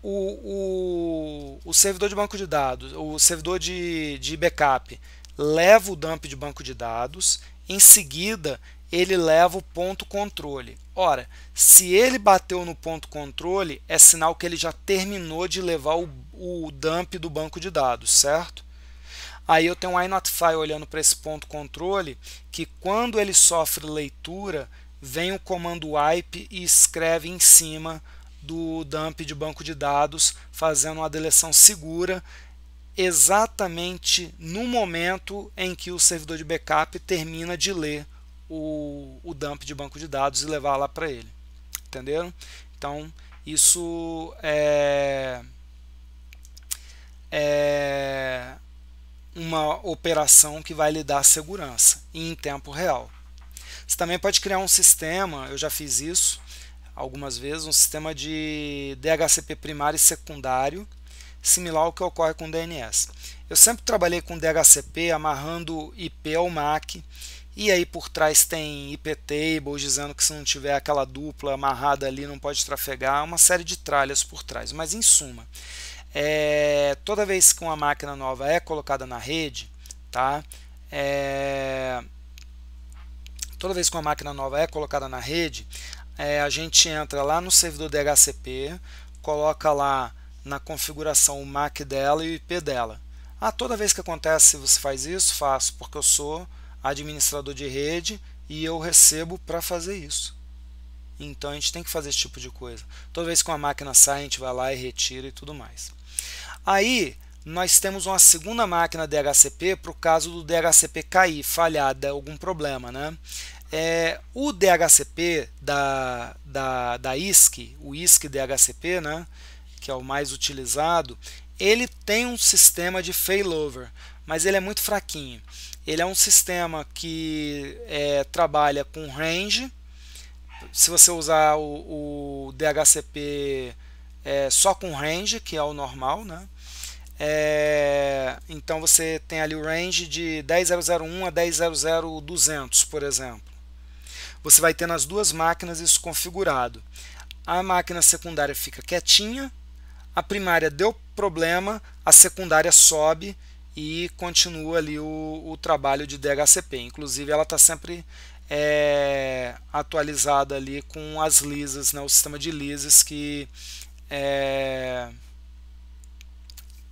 o, o, o servidor de banco de dados, o servidor de, de backup, leva o dump de banco de dados, em seguida ele leva o ponto controle. Ora, se ele bateu no ponto controle, é sinal que ele já terminou de levar o, o dump do banco de dados, certo? Aí eu tenho um file olhando para esse ponto controle, que quando ele sofre leitura, vem o comando wipe e escreve em cima do dump de banco de dados, fazendo uma deleção segura, exatamente no momento em que o servidor de backup termina de ler o, o dump de banco de dados e levar lá para ele. Entenderam? Então, isso é, é uma operação que vai lhe dar segurança em tempo real. Você também pode criar um sistema, eu já fiz isso algumas vezes, um sistema de DHCP primário e secundário, similar ao que ocorre com DNS. Eu sempre trabalhei com DHCP amarrando IP ao MAC, e aí por trás tem IP tables dizendo que se não tiver aquela dupla amarrada ali não pode trafegar, uma série de tralhas por trás. Mas em suma, é, toda vez que uma máquina nova é colocada na rede, tá? É, toda vez que uma máquina nova é colocada na rede, é, a gente entra lá no servidor DHCP, coloca lá na configuração o MAC dela e o IP dela. Ah, toda vez que acontece você faz isso? Faço, porque eu sou administrador de rede e eu recebo para fazer isso. Então a gente tem que fazer esse tipo de coisa. Toda vez que uma máquina sai, a gente vai lá e retira e tudo mais. Aí nós temos uma segunda máquina DHCP para o caso do DHCP cair, falhar, dar algum problema. Né? É, o DHCP da, da, da ISC, o ISC DHCP, né, que é o mais utilizado, ele tem um sistema de failover, mas ele é muito fraquinho. Ele é um sistema que é, trabalha com range. Se você usar o, o DHCP é, só com range, que é o normal, né? É, então você tem ali o range de 10001 a 100200, por exemplo. Você vai ter nas duas máquinas isso configurado. A máquina secundária fica quietinha, a primária deu problema, a secundária sobe e continua ali o, o trabalho de DHCP. Inclusive, ela está sempre é, atualizada ali com as lisas, né, o sistema de lisas que é,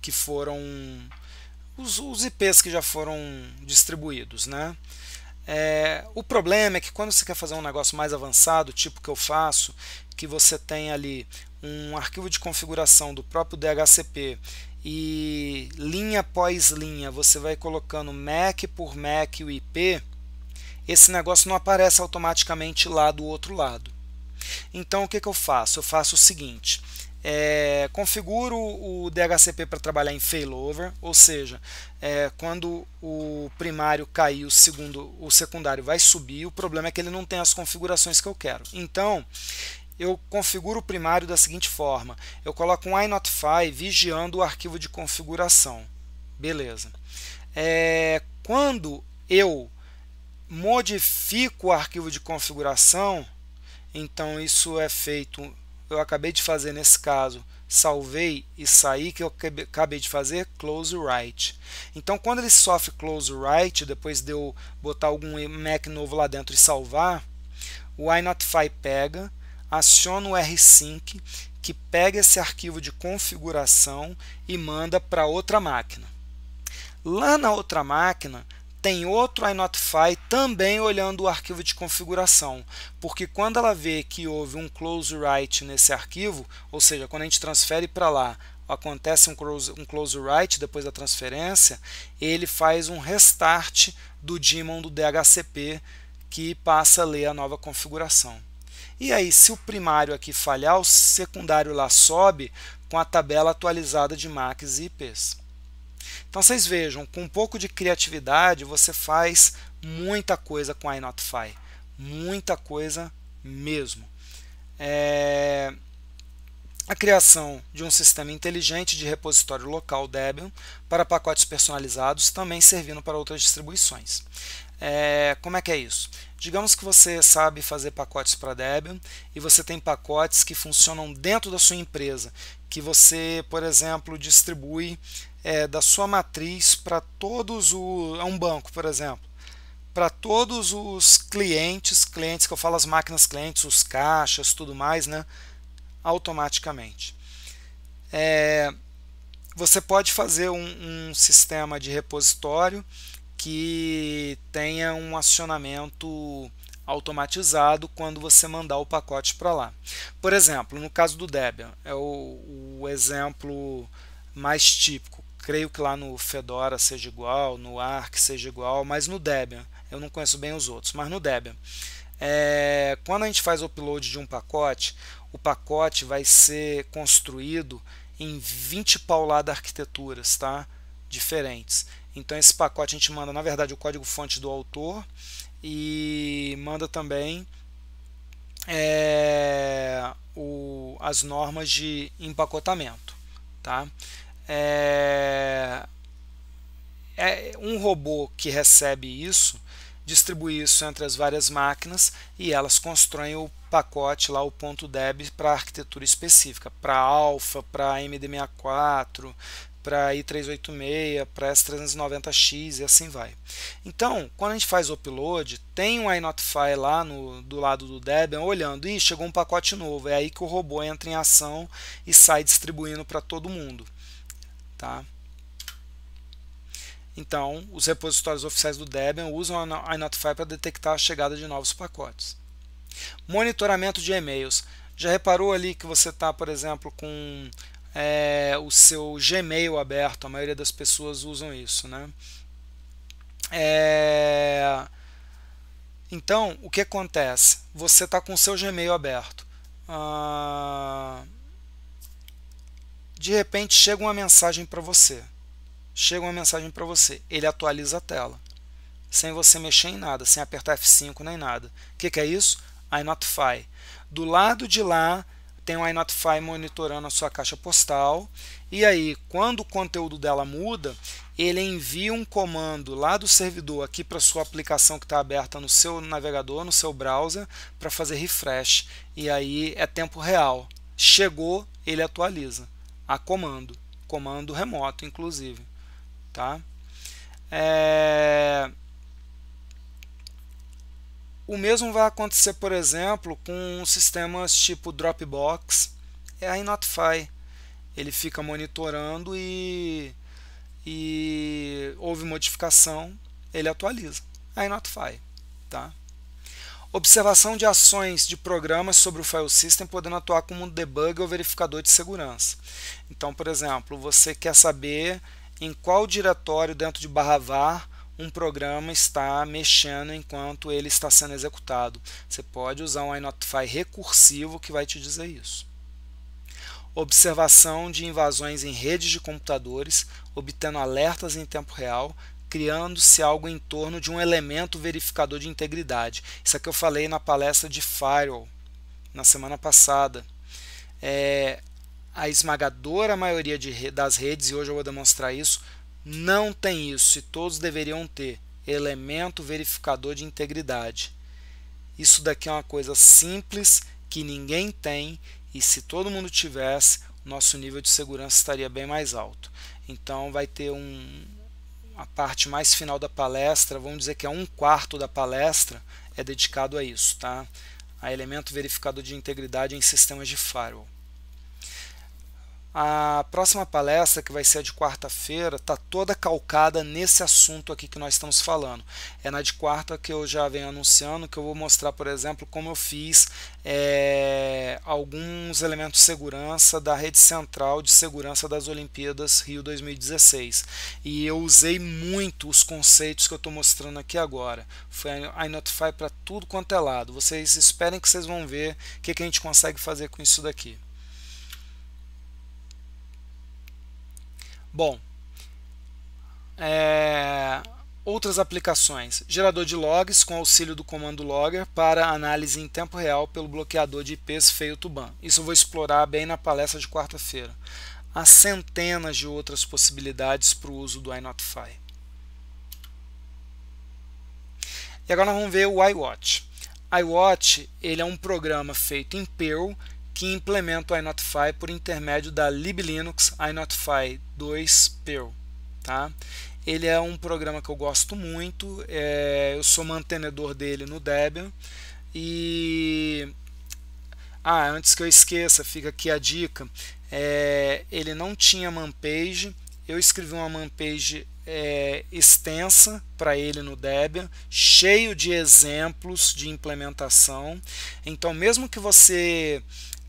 que foram os, os IPs que já foram distribuídos, né? É, o problema é que quando você quer fazer um negócio mais avançado, tipo que eu faço, que você tem ali um arquivo de configuração do próprio DHCP e linha após linha você vai colocando MAC por MAC o IP, esse negócio não aparece automaticamente lá do outro lado. Então o que, que eu faço? Eu faço o seguinte: é, configuro o DHCP para trabalhar em failover, ou seja, é, quando o primário cair, o segundo, o secundário vai subir. O problema é que ele não tem as configurações que eu quero. Então, eu configuro o primário da seguinte forma: eu coloco um inotify vigiando o arquivo de configuração. Beleza. É, quando eu modifico o arquivo de configuração, então isso é feito eu acabei de fazer nesse caso, salvei e saí, que eu acabei de fazer, close write Então, quando ele sofre close write depois de eu botar algum Mac novo lá dentro e salvar, o iNotify pega, aciona o rsync, que pega esse arquivo de configuração e manda para outra máquina. Lá na outra máquina, tem outro iNotify também olhando o arquivo de configuração, porque quando ela vê que houve um close write nesse arquivo, ou seja, quando a gente transfere para lá, acontece um close, um close write depois da transferência, ele faz um restart do daemon do DHCP que passa a ler a nova configuração. E aí, se o primário aqui falhar, o secundário lá sobe com a tabela atualizada de MACs e IPs. Então vocês vejam, com um pouco de criatividade você faz muita coisa com iNotify, muita coisa mesmo. É... A criação de um sistema inteligente de repositório local Debian para pacotes personalizados também servindo para outras distribuições. É... Como é que é isso? Digamos que você sabe fazer pacotes para Debian e você tem pacotes que funcionam dentro da sua empresa, que você, por exemplo, distribui é, da sua matriz para todos os. é um banco, por exemplo. Para todos os clientes, clientes que eu falo as máquinas clientes, os caixas, tudo mais, né? Automaticamente. É, você pode fazer um, um sistema de repositório que tenha um acionamento automatizado quando você mandar o pacote para lá. Por exemplo, no caso do Debian, é o, o, exemplo mais típico creio que lá no Fedora seja igual, no Arc seja igual, mas no Debian, eu não conheço bem os outros, mas no Debian. É, quando a gente faz o upload de um pacote, o pacote vai ser construído em 20 pauladas arquiteturas tá? diferentes. Então esse pacote a gente manda, na verdade, o código-fonte do autor e manda também é, o, as normas de empacotamento. Tá? é, é um robô que recebe isso distribui isso entre as várias máquinas e elas constroem o pacote lá, o ponto DEB para arquitetura específica, para Alpha, para MD64, para i386, para S390X e assim vai. Então, quando a gente faz o upload, tem um inotify lá no, do lado do Debian olhando, e chegou um pacote novo, é aí que o robô entra em ação e sai distribuindo para todo mundo. Tá? Então, os repositórios oficiais do Debian usam a Inotify para detectar a chegada de novos pacotes. Monitoramento de e-mails. Já reparou ali que você está, por exemplo, com é, o seu Gmail aberto? A maioria das pessoas usam isso, né? É... Então, o que acontece? Você está com o seu Gmail aberto. Ah de repente chega uma mensagem para você. Chega uma mensagem para você. Ele atualiza a tela. Sem você mexer em nada, sem apertar F5 nem nada. O que, que, é isso? iNotify. Do lado de lá tem o iNotify monitorando a sua caixa postal. E aí, quando o conteúdo dela muda, ele envia um comando lá do servidor aqui para sua aplicação que está aberta no seu navegador, no seu browser, para fazer refresh. E aí é tempo real. Chegou, ele atualiza a comando, comando remoto, inclusive, tá? É... O mesmo vai acontecer, por exemplo, com sistemas tipo Dropbox, é a Notify. Ele fica monitorando e, e houve modificação, ele atualiza. A Notify, tá? Observação de ações de programas sobre o file system podendo atuar como um debugger ou verificador de segurança. Então, por exemplo, você quer saber em qual diretório dentro de barra var um programa está mexendo enquanto ele está sendo executado. Você pode usar um inotify recursivo que vai te dizer isso. Observação de invasões em redes de computadores, obtendo alertas em tempo real criando-se algo em torno de um elemento verificador de integridade. Isso é que eu falei na palestra de Firewall, na semana passada. É, a esmagadora maioria de, das redes, e hoje eu vou demonstrar isso, não tem isso, e todos deveriam ter elemento verificador de integridade. Isso daqui é uma coisa simples que ninguém tem, e se todo mundo tivesse, nosso nível de segurança estaria bem mais alto. Então vai ter um, a parte mais final da palestra, vamos dizer que é um quarto da palestra, é dedicado a isso, tá? A elemento verificador de integridade em sistemas de firewall. A próxima palestra, que vai ser a de quarta-feira, está toda calcada nesse assunto aqui que nós estamos falando. É na de quarta que eu já venho anunciando, que eu vou mostrar, por exemplo, como eu fiz é, alguns elementos de segurança da rede central de segurança das Olimpíadas Rio 2016. E eu usei muito os conceitos que eu estou mostrando aqui agora. Foi a iNotify para tudo quanto é lado. Vocês esperem que vocês vão ver o que, que a gente consegue fazer com isso daqui. Bom, é, outras aplicações: gerador de logs com auxílio do comando logger para análise em tempo real pelo bloqueador de IPs feito tuban. Isso eu vou explorar bem na palestra de quarta-feira. Há centenas de outras possibilidades para o uso do iNotify. E agora nós vamos ver o iWatch. iWatch ele é um programa feito em Perl que implementa o iNotify por intermédio da liblinux iNotify 2 Perl. Tá? Ele é um programa que eu gosto muito, é, eu sou mantenedor dele no Debian e ah, antes que eu esqueça, fica aqui a dica. É, ele não tinha manpage, eu escrevi uma manpage é, extensa para ele no Debian, cheio de exemplos de implementação. Então, mesmo que você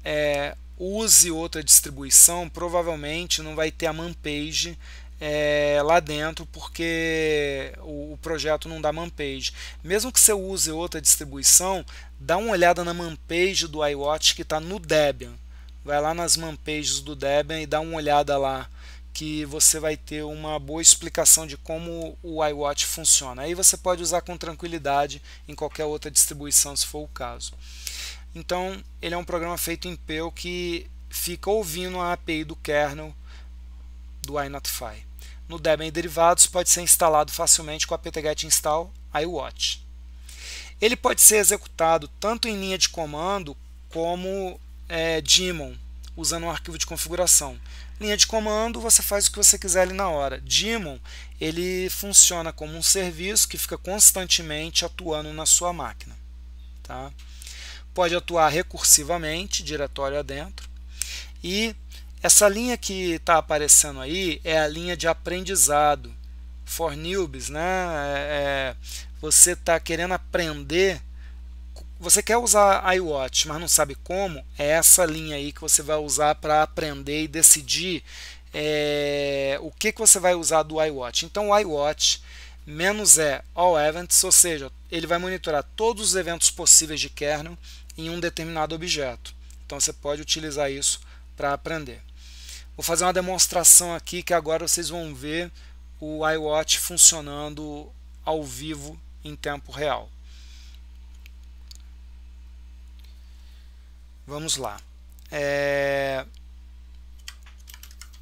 é, use outra distribuição, provavelmente não vai ter a manpage é, lá dentro porque o, o, projeto não dá manpage. Mesmo que você use outra distribuição, dá uma olhada na manpage do iWatch que está no Debian. Vai lá nas manpages do Debian e dá uma olhada lá que você vai ter uma boa explicação de como o iWatch funciona. Aí você pode usar com tranquilidade em qualquer outra distribuição, se for o caso. Então, ele é um programa feito em PEL que fica ouvindo a API do kernel do iNotify. No Debian e derivados, pode ser instalado facilmente com apt-get install iWatch. Ele pode ser executado tanto em linha de comando como é, daemon, usando um arquivo de configuração. Linha de comando, você faz o que você quiser ali na hora. Daemon, ele funciona como um serviço que fica constantemente atuando na sua máquina. Tá? pode atuar recursivamente, diretório adentro, e essa linha que está aparecendo aí é a linha de aprendizado, for newbies, né? É, é você está querendo aprender, você quer usar iWatch, mas não sabe como, é essa linha aí que você vai usar para aprender e decidir é, o que, que você vai usar do iWatch. Então, o iWatch menos é all events, ou seja, ele vai monitorar todos os eventos possíveis de kernel em um determinado objeto. Então você pode utilizar isso para aprender. Vou fazer uma demonstração aqui que agora vocês vão ver o iWatch funcionando ao vivo em tempo real. Vamos lá. É...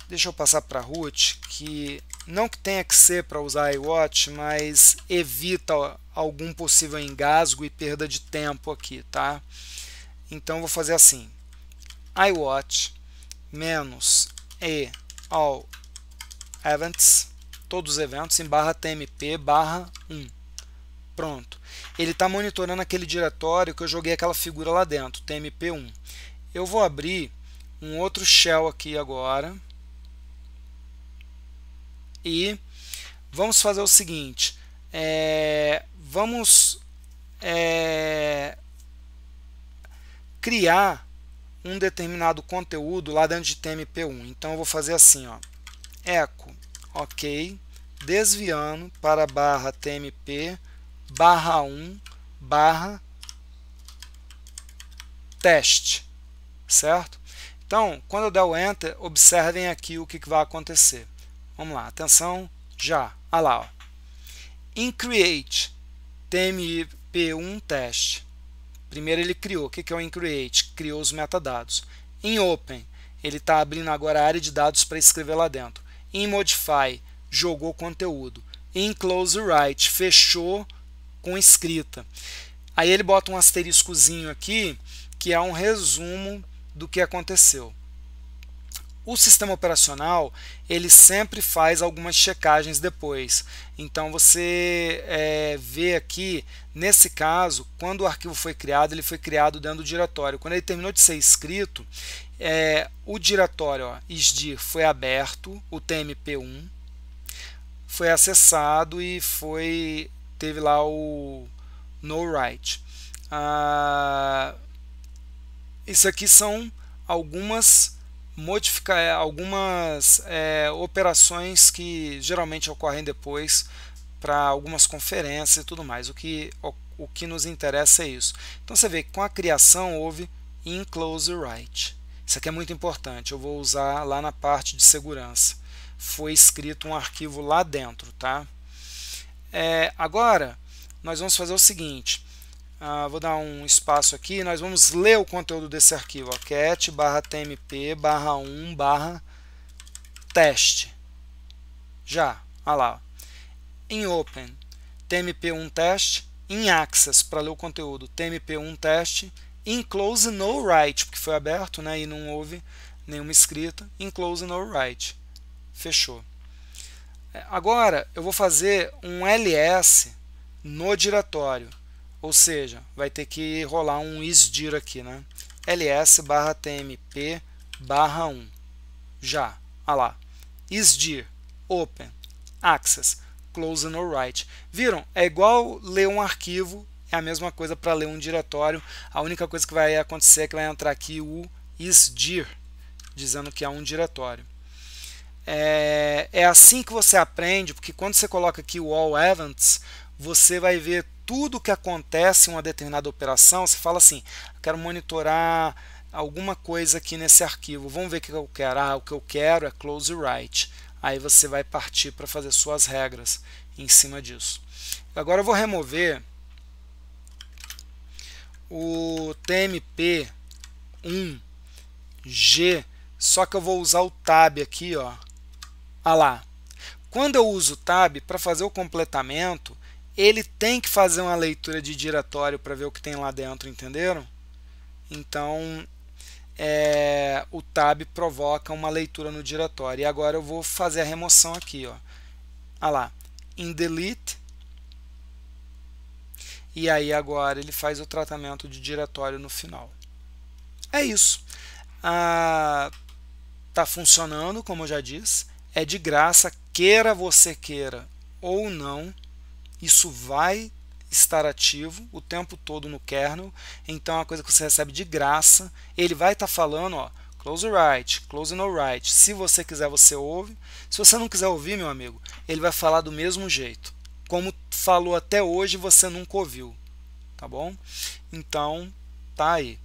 Deixa eu passar para a Ruth, que não que tenha que ser para usar iWatch, mas evita algum possível engasgo e perda de tempo aqui, tá? Então vou fazer assim: iWatch menos e all events, todos os eventos em barra tmp barra 1. Pronto. Ele está monitorando aquele diretório que eu joguei aquela figura lá dentro, tmp1. Eu vou abrir um outro shell aqui agora e vamos fazer o seguinte: é, vamos é, criar um determinado conteúdo lá dentro de TMP1. Então eu vou fazer assim, ó, eco, ok, desviando para barra TMP barra 1 barra teste, certo? Então, quando eu der o Enter, observem aqui o que vai acontecer. Vamos lá, atenção, já. Olha lá, ó. In create, TMP1 teste. Primeiro ele criou. O que é o in create? Criou os metadados. Em open, ele está abrindo agora a área de dados para escrever lá dentro. Em modify, jogou conteúdo. Em close write, fechou com escrita. Aí ele bota um asteriscozinho aqui, que é um resumo do que aconteceu o sistema operacional ele sempre faz algumas checagens depois. Então você é, vê aqui, nesse caso, quando o arquivo foi criado, ele foi criado dentro do diretório. Quando ele terminou de ser escrito, é, o diretório ó, SDIR foi aberto, o TMP1 foi acessado e foi teve lá o no write. Ah, isso aqui são algumas modificar é, algumas é, operações que geralmente ocorrem depois para algumas conferências e tudo mais. O que, o, o, que nos interessa é isso. Então você vê que com a criação houve enclose write Isso aqui é muito importante. Eu vou usar lá na parte de segurança. Foi escrito um arquivo lá dentro, tá? É, agora nós vamos fazer o seguinte. Uh, vou dar um espaço aqui, nós vamos ler o conteúdo desse arquivo, cat barra tmp barra 1 barra teste. Já, olha lá, em open, tmp1 teste, em access, para ler o conteúdo, tmp1 teste, em close no write, porque foi aberto né, e não houve nenhuma escrita, em close no write, fechou. É, agora, eu vou fazer um ls no diretório ou seja, vai ter que rolar um isdir aqui, né? ls barra tmp barra 1. Já. Olha ah lá. isdir, open, access, close no write. Viram? É igual ler um arquivo, é a mesma coisa para ler um diretório. A única coisa que vai acontecer é que vai entrar aqui o isdir, dizendo que é um diretório. É, é assim que você aprende, porque quando você coloca aqui o all events, você vai ver tudo que acontece em uma determinada operação, você fala assim: quero monitorar alguma coisa aqui nesse arquivo, vamos ver o que eu quero. Ah, o que eu quero é close write. Aí você vai partir para fazer suas regras em cima disso. Agora eu vou remover o TMP1G, só que eu vou usar o tab aqui, ó. Ah lá. Quando eu uso o tab para fazer o completamento, ele tem que fazer uma leitura de diretório para ver o que tem lá dentro, entenderam? Então, é, o tab provoca uma leitura no diretório. E agora eu vou fazer a remoção aqui. Ó. Ah lá, em delete. E aí agora ele faz o tratamento de diretório no final. É isso. Está ah, tá funcionando, como eu já disse. É de graça, queira você queira ou não. Isso vai estar ativo o tempo todo no kernel, então é uma coisa que você recebe de graça. Ele vai estar tá falando, ó, close right, close no right. Se você quiser, você ouve. Se você não quiser ouvir, meu amigo, ele vai falar do mesmo jeito. Como falou até hoje, você nunca ouviu, tá bom? Então, tá aí.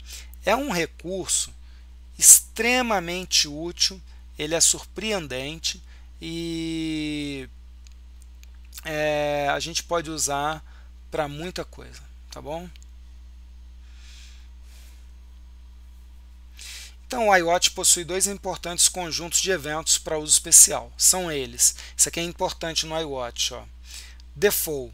É um recurso extremamente útil, ele é surpreendente e é, a gente pode usar para muita coisa, tá bom? Então, o iWatch possui dois importantes conjuntos de eventos para uso especial. São eles. Isso aqui é importante no iWatch. Default.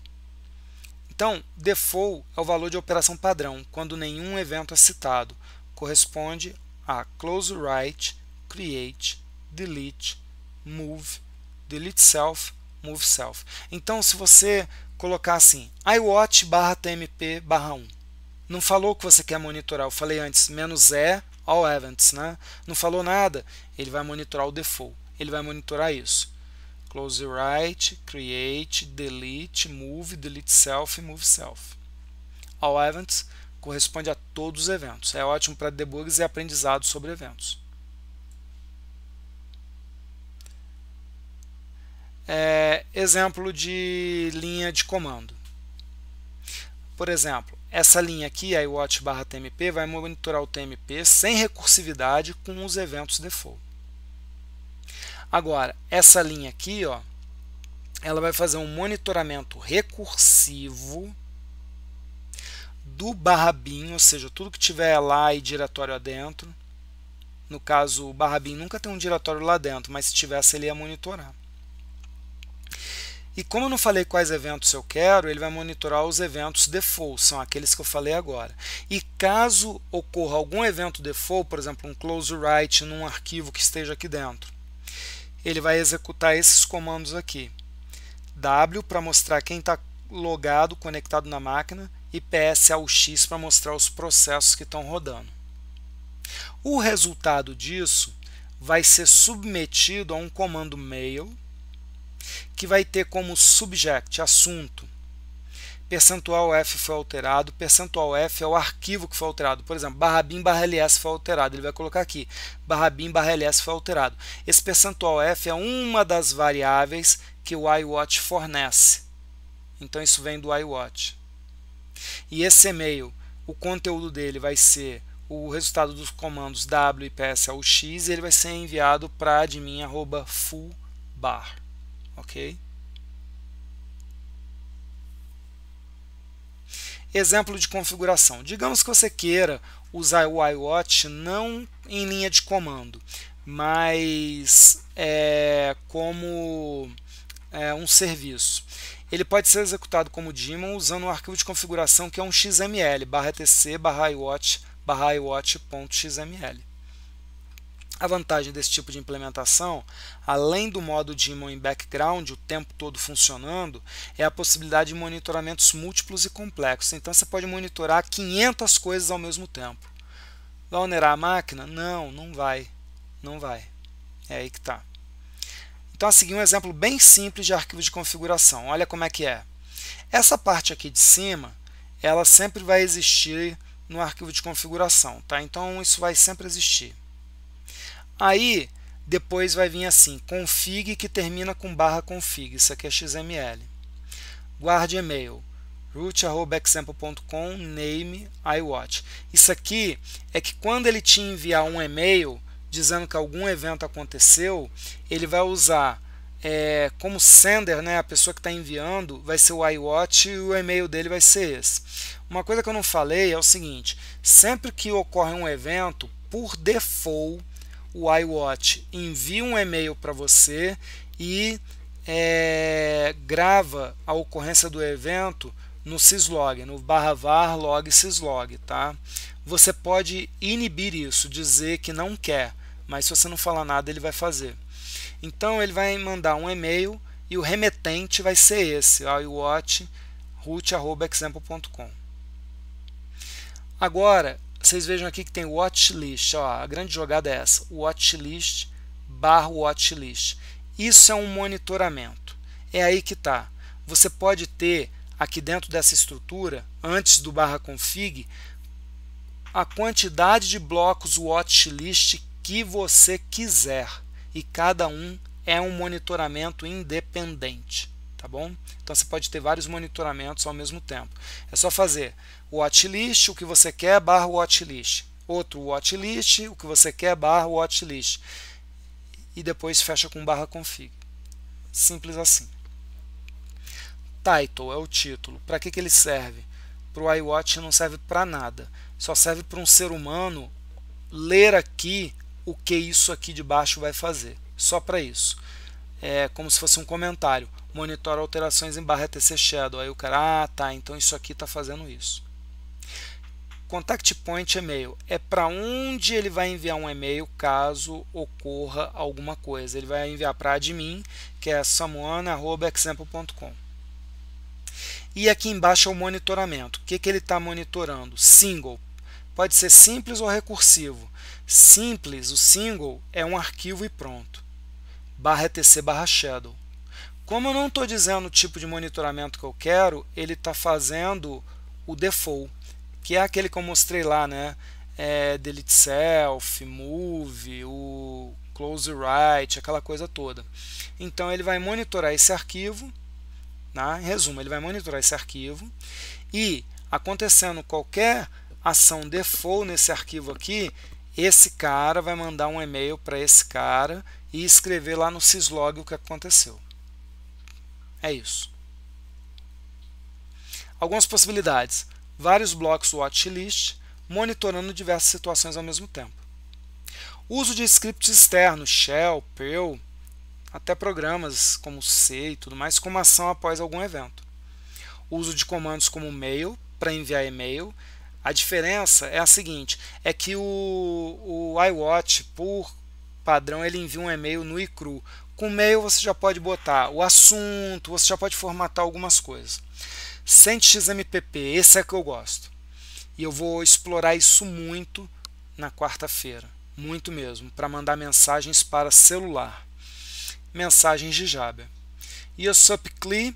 Então, default é o valor de operação padrão, quando nenhum evento é citado. Corresponde a close write, create, delete, move, delete self move self. Então, se você colocar assim, iWatch barra TMP barra 1, não falou que você quer monitorar, eu falei antes, menos E, é all events, né? Não falou nada, ele vai monitorar o default, ele vai monitorar isso. Close write, create, delete, move, delete self, move self. All events corresponde a todos os eventos. É ótimo para debugs e aprendizado sobre eventos. é, exemplo de linha de comando. Por exemplo, essa linha aqui, iWatch TMP, vai monitorar o TMP sem recursividade com os eventos default. Agora, essa linha aqui, ó, ela vai fazer um monitoramento recursivo do barra bin, ou seja, tudo que tiver lá e diretório adentro. No caso, o barra bin nunca tem um diretório lá dentro, mas se tivesse, ele ia monitorar. E como eu não falei quais eventos eu quero, ele vai monitorar os eventos default, são aqueles que eu falei agora. E caso ocorra algum evento default, por exemplo, um close write num arquivo que esteja aqui dentro, ele vai executar esses comandos aqui. W para mostrar quem está logado, conectado na máquina, e PSAUX para mostrar os processos que estão rodando. O resultado disso vai ser submetido a um comando mail que vai ter como subject, assunto, percentual %f foi alterado, percentual %f é o arquivo que foi alterado. Por exemplo, barra bin barra ls foi alterado, ele vai colocar aqui, barra bin barra ls foi alterado. Esse percentual %f é uma das variáveis que o iWatch fornece. Então isso vem do iWatch. E esse e-mail, o conteúdo dele vai ser o resultado dos comandos WPS ao X e ele vai ser enviado para admin@fullbar ok? Exemplo de configuração. Digamos que você queira usar o iWatch não em linha de comando, mas é, como é, um serviço. Ele pode ser executado como daemon usando um arquivo de configuração que é um xml, barra tc, barra iWatch, barra iWatch.xml. A vantagem desse tipo de implementação, além do modo daemon em background, o tempo todo funcionando, é a possibilidade de monitoramentos múltiplos e complexos. Então você pode monitorar 500 coisas ao mesmo tempo. Vai onerar a máquina? Não, não vai. Não vai. É aí que está. Então a seguir um exemplo bem simples de arquivo de configuração. Olha como é que é. Essa parte aqui de cima, ela sempre vai existir no arquivo de configuração, tá? Então isso vai sempre existir. Aí depois vai vir assim, config que termina com barra config, isso aqui é XML. Guarde e-mail, root.example.com, name, iWatch. Isso aqui é que quando ele te enviar um e-mail dizendo que algum evento aconteceu, ele vai usar é, como sender, né, a pessoa que está enviando, vai ser o iWatch e o e-mail dele vai ser esse. Uma coisa que eu não falei é o seguinte, sempre que ocorre um evento, por default, o iWatch envia um e-mail para você e é, grava a ocorrência do evento no syslog, no barra var log syslog, tá? Você pode inibir isso, dizer que não quer, mas se você não falar nada, ele vai fazer. Então ele vai mandar um e-mail e o remetente vai ser esse, iWatch root.example.com. Agora, vocês vejam aqui que tem watchlist. Ó, a grande jogada é essa: watchlist barra watchlist. Isso é um monitoramento. É aí que está. Você pode ter aqui dentro dessa estrutura, antes do barra config, a quantidade de blocos watchlist que você quiser e cada um é um monitoramento independente tá bom? Então você pode ter vários monitoramentos ao mesmo tempo. É só fazer o watchlist, o que você quer, barra watchlist. Outro watchlist, o que você quer, barra watchlist. E depois fecha com barra config. Simples assim. Title é o título. Para que, que ele serve? Para o iWatch não serve para nada. Só serve para um ser humano ler aqui o que isso aqui de baixo vai fazer. Só para isso. É como se fosse um comentário monitora alterações em barra TC Shadow. Aí o cara, ah, tá, então isso aqui está fazendo isso. Contact Point e-mail é para onde ele vai enviar um e-mail caso ocorra alguma coisa. Ele vai enviar para admin, que é samuana.example.com. E aqui embaixo é o monitoramento. O que, que ele está monitorando? Single. Pode ser simples ou recursivo. Simples, o single é um arquivo e pronto. Barra etc barra shadow. Como eu não estou dizendo o tipo de monitoramento que eu quero, ele está fazendo o default, que é aquele que eu mostrei lá, né? É, delete self, move, o close write, aquela coisa toda. Então ele vai monitorar esse arquivo, né? em resumo, ele vai monitorar esse arquivo e acontecendo qualquer ação default nesse arquivo aqui, esse cara vai mandar um e-mail para esse cara e escrever lá no syslog o que aconteceu. É isso. Algumas possibilidades: vários blocos watchlist, monitorando diversas situações ao mesmo tempo. Uso de scripts externos, shell, perl, até programas como C e tudo mais, como ação após algum evento. Uso de comandos como mail para enviar e-mail. A diferença é a seguinte: é que o, o iWatch, por padrão, ele envia um e-mail no e cru. Com e-mail você já pode botar o assunto, você já pode formatar algumas coisas. Sente XMPP, esse é que eu gosto. E eu vou explorar isso muito na quarta-feira, muito mesmo, para mandar mensagens para celular, mensagens de Jabber. E o SubCli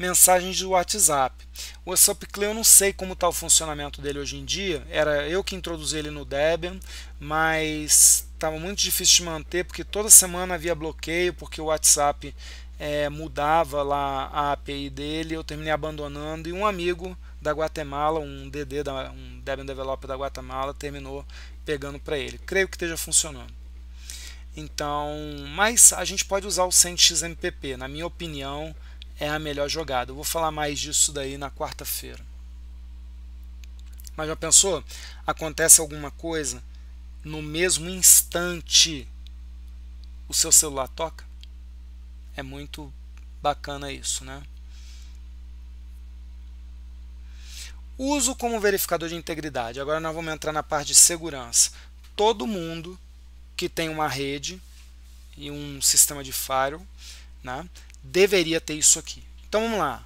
mensagens de WhatsApp. O WhatsApp Clay, eu não sei como está o funcionamento dele hoje em dia. Era eu que introduzi ele no Debian, mas estava muito difícil de manter porque toda semana havia bloqueio porque o WhatsApp é, mudava lá a API dele. Eu terminei abandonando e um amigo da Guatemala, um DD, da, um Debian Developer da Guatemala, terminou pegando para ele. Creio que esteja funcionando. Então, mas a gente pode usar o CentXMPP, na minha opinião, é a melhor jogada. Eu vou falar mais disso daí na quarta-feira. Mas já pensou? Acontece alguma coisa no mesmo instante o seu celular toca? É muito bacana isso, né? Uso como verificador de integridade. Agora nós vamos entrar na parte de segurança. Todo mundo que tem uma rede e um sistema de firewall, né, deveria ter isso aqui. Então vamos lá.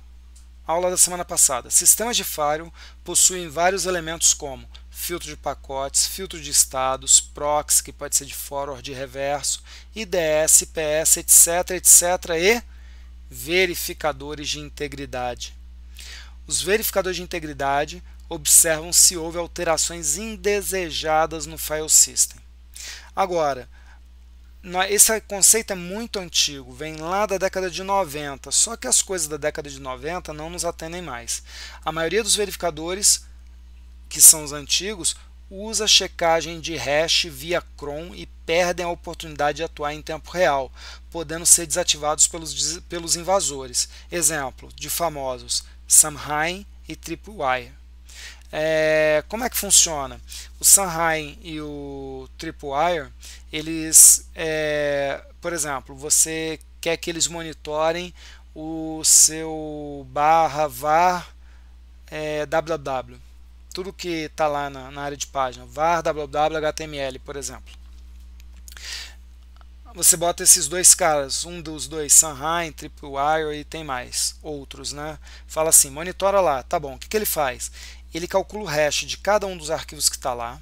Aula da semana passada. Sistemas de firewall possuem vários elementos como filtro de pacotes, filtro de estados, proxy, que pode ser de forward, de reverso, IDS, IPS, etc, etc, e verificadores de integridade. Os verificadores de integridade observam se houve alterações indesejadas no file system. Agora, esse conceito é muito antigo, vem lá da década de 90, só que as coisas da década de 90 não nos atendem mais. A maioria dos verificadores, que são os antigos, usa checagem de hash via cron e perdem a oportunidade de atuar em tempo real, podendo ser desativados pelos, pelos invasores. Exemplo de famosos Samhain e Tripwire. É, como é que funciona? O Sanheim e o Tripwire, eles, é, por exemplo, você quer que eles monitorem o seu barra var é, www, tudo que está lá na, na, área de página, var www.html, por exemplo. Você bota esses dois caras, um dos dois, Sanheim, Tripwire e tem mais, outros, né? Fala assim, monitora lá, tá bom, o que, que ele faz? ele calcula o hash de cada um dos arquivos que está lá,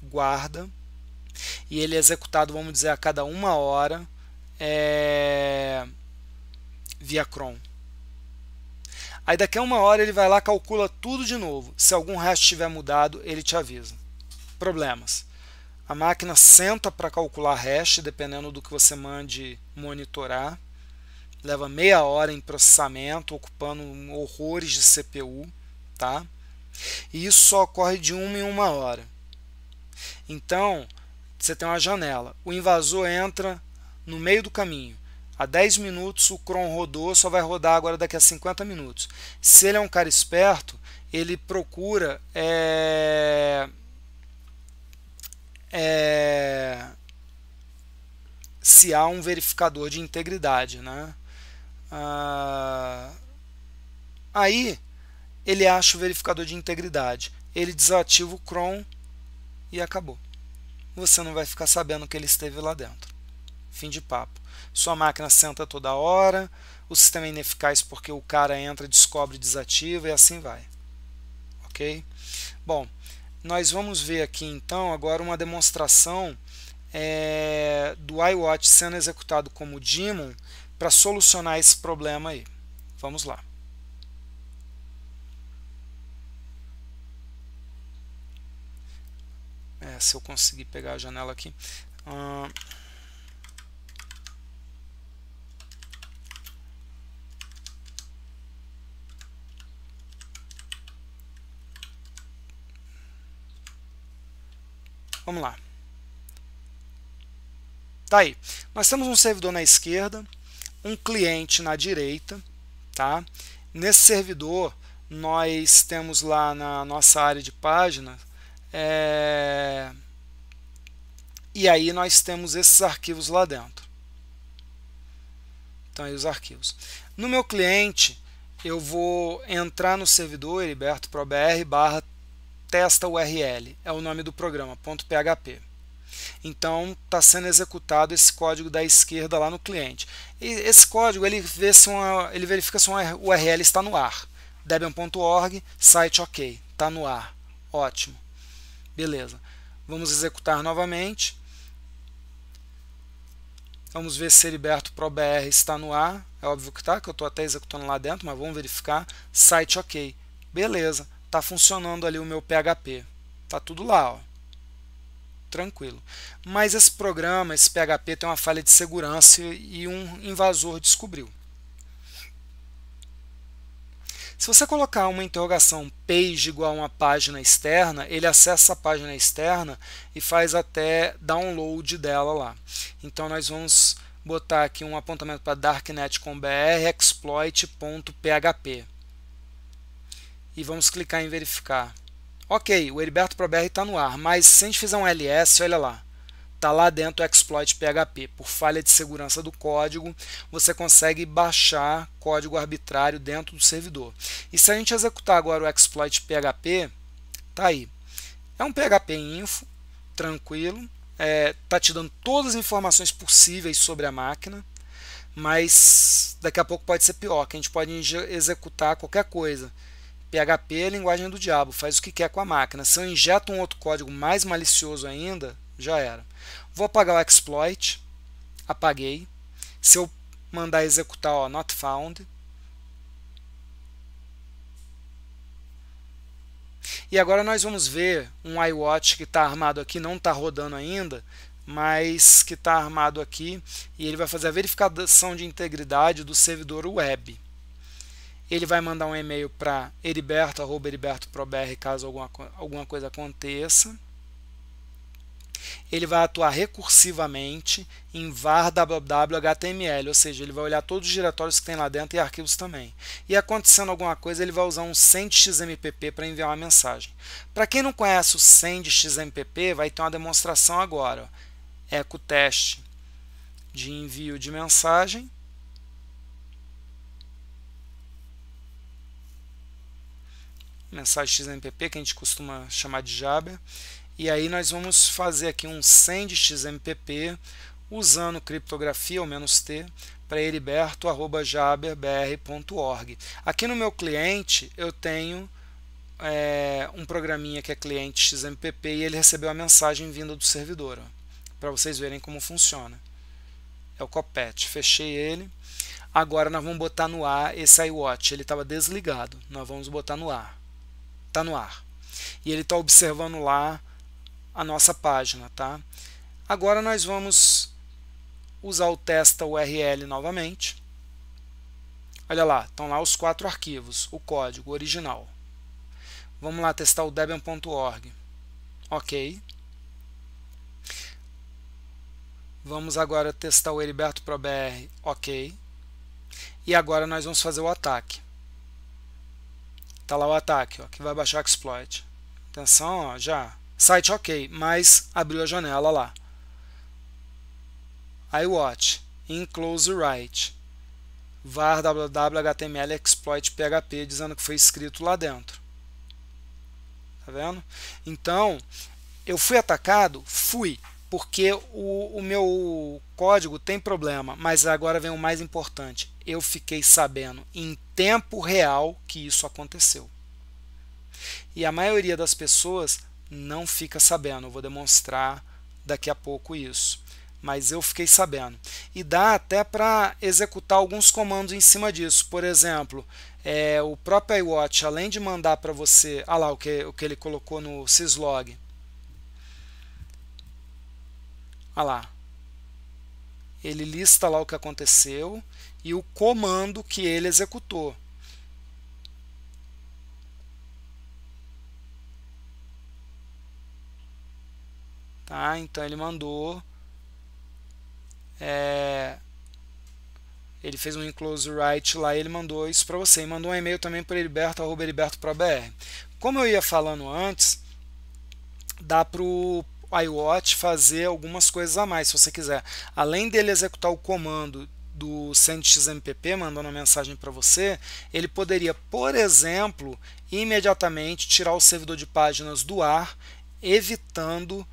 guarda, e ele é executado, vamos dizer, a cada uma hora é, via cron. Aí daqui a uma hora ele vai lá, calcula tudo de novo. Se algum hash tiver mudado, ele te avisa. Problemas. A máquina senta para calcular hash, dependendo do que você mande monitorar. Leva meia hora em processamento, ocupando horrores de CPU tá? E isso só ocorre de uma em uma hora. Então, você tem uma janela. O invasor entra no meio do caminho. A 10 minutos o cron rodou, só vai rodar agora daqui a 50 minutos. Se ele é um cara esperto, ele procura é, é, se há um verificador de integridade. Né? Ah, aí ele acha o verificador de integridade. Ele desativa o Chrome e acabou. Você não vai ficar sabendo que ele esteve lá dentro. Fim de papo. Sua máquina senta toda hora, o sistema é ineficaz porque o cara entra, descobre, desativa e assim vai. Ok? Bom, nós vamos ver aqui então agora uma demonstração é, do iWatch sendo executado como daemon para solucionar esse problema aí. Vamos lá. É, se eu conseguir pegar a janela aqui. Vamos lá. Tá aí. Nós temos um servidor na esquerda, um cliente na direita, tá? Nesse servidor, nós temos lá na nossa área de página é... E aí nós temos esses arquivos lá dentro. Então, aí os arquivos. No meu cliente, eu vou entrar no servidor heriberto.probr barra testa URL. É o nome do programa, .php. Então, está sendo executado esse código da esquerda lá no cliente. E esse código, ele, vê se uma, ele verifica se uma URL está no ar. Debian.org, site ok, está no ar. Ótimo. Beleza. Vamos executar novamente. Vamos ver se o BR está no ar. É óbvio que está, que eu estou até executando lá dentro, mas vamos verificar. Site OK. Beleza, está funcionando ali o meu PHP. Está tudo lá, ó. tranquilo. Mas esse programa, esse PHP, tem uma falha de segurança e um invasor descobriu. Se você colocar uma interrogação page igual a uma página externa, ele acessa a página externa e faz até download dela lá. Então nós vamos botar aqui um apontamento para darknet com br exploit.php e vamos clicar em verificar. Ok, o Heriberto ProBR está no ar, mas se a gente fizer um ls, olha lá, está lá dentro o exploit PHP. Por falha de segurança do código, você consegue baixar código arbitrário dentro do servidor. E se a gente executar agora o exploit PHP, tá aí. É um PHP info, tranquilo, é, tá te dando todas as informações possíveis sobre a máquina, mas daqui a pouco pode ser pior, que a gente pode executar qualquer coisa. PHP é linguagem do diabo, faz o que quer com a máquina. Se eu injeto um outro código mais malicioso ainda, já era. Vou apagar o exploit, apaguei. Se eu mandar executar, ó, not found. E agora nós vamos ver um iWatch que está armado aqui, não está rodando ainda, mas que está armado aqui e ele vai fazer a verificação de integridade do servidor web. Ele vai mandar um e-mail para eriberto.eribertoprobr caso alguma, alguma coisa aconteça ele vai atuar recursivamente em var www.html, ou seja, ele vai olhar todos os diretórios que tem lá dentro e arquivos também. E acontecendo alguma coisa, ele vai usar um send.xmpp para enviar uma mensagem. Para quem não conhece o send.xmpp, vai ter uma demonstração agora. Eco teste de envio de mensagem. Mensagem XMPP, que a gente costuma chamar de Jabber. E aí nós vamos fazer aqui um send xmpp usando criptografia ou menos T para heriberto.jaberbr.org. Aqui no meu cliente eu tenho é, um programinha que é cliente XMPP e ele recebeu a mensagem vinda do servidor, para vocês verem como funciona. É o copete. Fechei ele. Agora nós vamos botar no ar esse iWatch. Ele estava desligado. Nós vamos botar no ar. Está no ar. E ele está observando lá a nossa página, tá? Agora nós vamos usar o testa URL novamente. Olha lá, estão lá os quatro arquivos, o código original. Vamos lá testar o debian.org. OK. Vamos agora testar o Heriberto ProBR. OK. E agora nós vamos fazer o ataque. Está lá o ataque, ó, que vai baixar o exploit. Atenção, ó, já. Site ok, mas abriu a janela lá. iWatch, enclose right. var www.html exploit php dizendo que foi escrito lá dentro. Tá vendo? Então, eu fui atacado? Fui, porque o, o meu código tem problema, mas agora vem o mais importante. Eu fiquei sabendo em tempo real que isso aconteceu. E a maioria das pessoas não fica sabendo. Eu vou demonstrar daqui a pouco isso. Mas eu fiquei sabendo. E dá até para executar alguns comandos em cima disso. Por exemplo, é, o próprio iWatch, além de mandar para você. Ah lá, o que, o que ele colocou no syslog. Ah lá. Ele lista lá o que aconteceu e o comando que ele executou. Tá? Então ele mandou. É, ele fez um enclose write lá ele mandou isso para você. E mandou um e-mail também para Heriberto.heriberto.br. Como eu ia falando antes, dá para o iWatch fazer algumas coisas a mais, se você quiser. Além dele executar o comando do SendXMPP mandando uma mensagem para você, ele poderia, por exemplo, imediatamente tirar o servidor de páginas do ar, evitando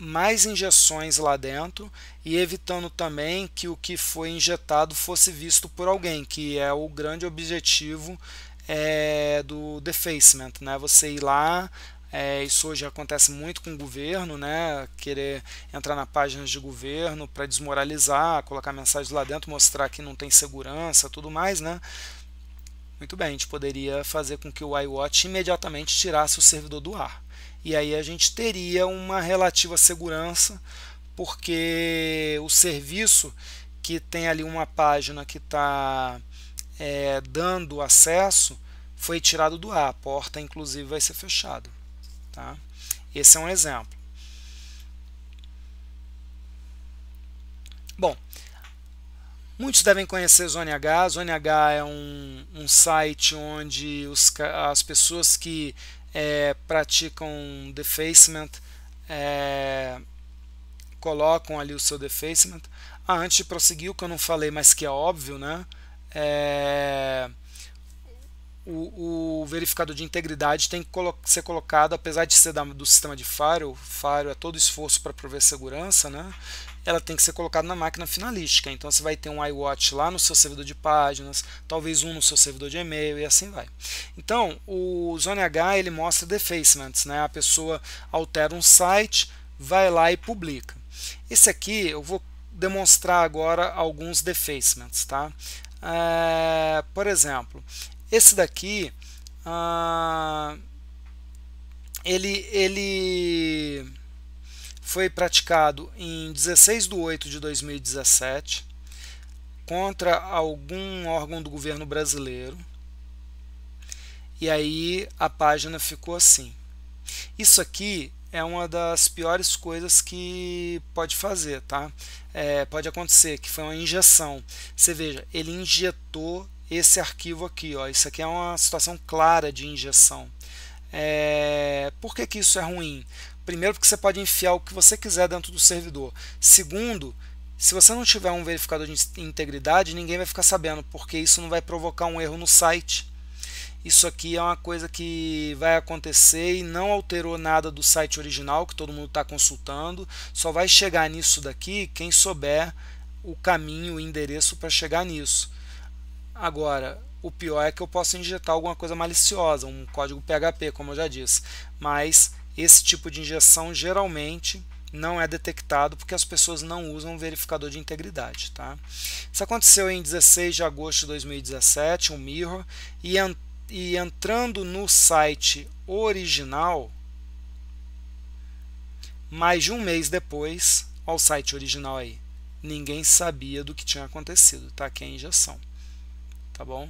mais injeções lá dentro e evitando também que o que foi injetado fosse visto por alguém, que é o grande objetivo é, do defacement, né? Você ir lá, é, isso hoje acontece muito com o governo, né? Querer entrar na página de governo para desmoralizar, colocar mensagens lá dentro, mostrar que não tem segurança, tudo mais, né? Muito bem, a gente poderia fazer com que o iWatch imediatamente tirasse o servidor do ar e aí a gente teria uma relativa segurança, porque o serviço que tem ali uma página que está é, dando acesso foi tirado do ar, a porta inclusive vai ser fechada. Tá? Esse é um exemplo. Bom, muitos devem conhecer Zone H. Zone H é um, um site onde os, as pessoas que é, praticam defacement, é, colocam ali o seu defacement. Ah, antes de prosseguir, o que eu não falei, mas que é óbvio, né? É, o, o, verificador de integridade tem que colo ser colocado, apesar de ser da, do sistema de Firewall, Firewall é todo esforço para prover segurança, né? ela tem que ser colocada na máquina finalística. Então você vai ter um iWatch lá no seu servidor de páginas, talvez um no seu servidor de e-mail e assim vai. Então o Zone H ele mostra defacements, né? A pessoa altera um site, vai lá e publica. Esse aqui eu vou demonstrar agora alguns defacements, tá? É, por exemplo, esse daqui, ah, ele, ele foi praticado em 16 de 8 de 2017 contra algum órgão do governo brasileiro. E aí a página ficou assim. Isso aqui é uma das piores coisas que pode fazer, tá? É, pode acontecer que foi uma injeção. Você veja, ele injetou esse arquivo aqui, ó. Isso aqui é uma situação clara de injeção. É, por que, que isso é ruim? Primeiro, porque você pode enfiar o que você quiser dentro do servidor. Segundo, se você não tiver um verificador de integridade, ninguém vai ficar sabendo, porque isso não vai provocar um erro no site. Isso aqui é uma coisa que vai acontecer e não alterou nada do site original que todo mundo está consultando. Só vai chegar nisso daqui quem souber o caminho, o endereço para chegar nisso. Agora, o pior é que eu posso injetar alguma coisa maliciosa, um código PHP, como eu já disse. Mas esse tipo de injeção geralmente não é detectado porque as pessoas não usam verificador de integridade. Tá? Isso aconteceu em 16 de agosto de 2017, um mirror, e, en e entrando no site original, mais de um mês depois, ao site original aí, ninguém sabia do que tinha acontecido, tá? Que é a injeção, tá bom?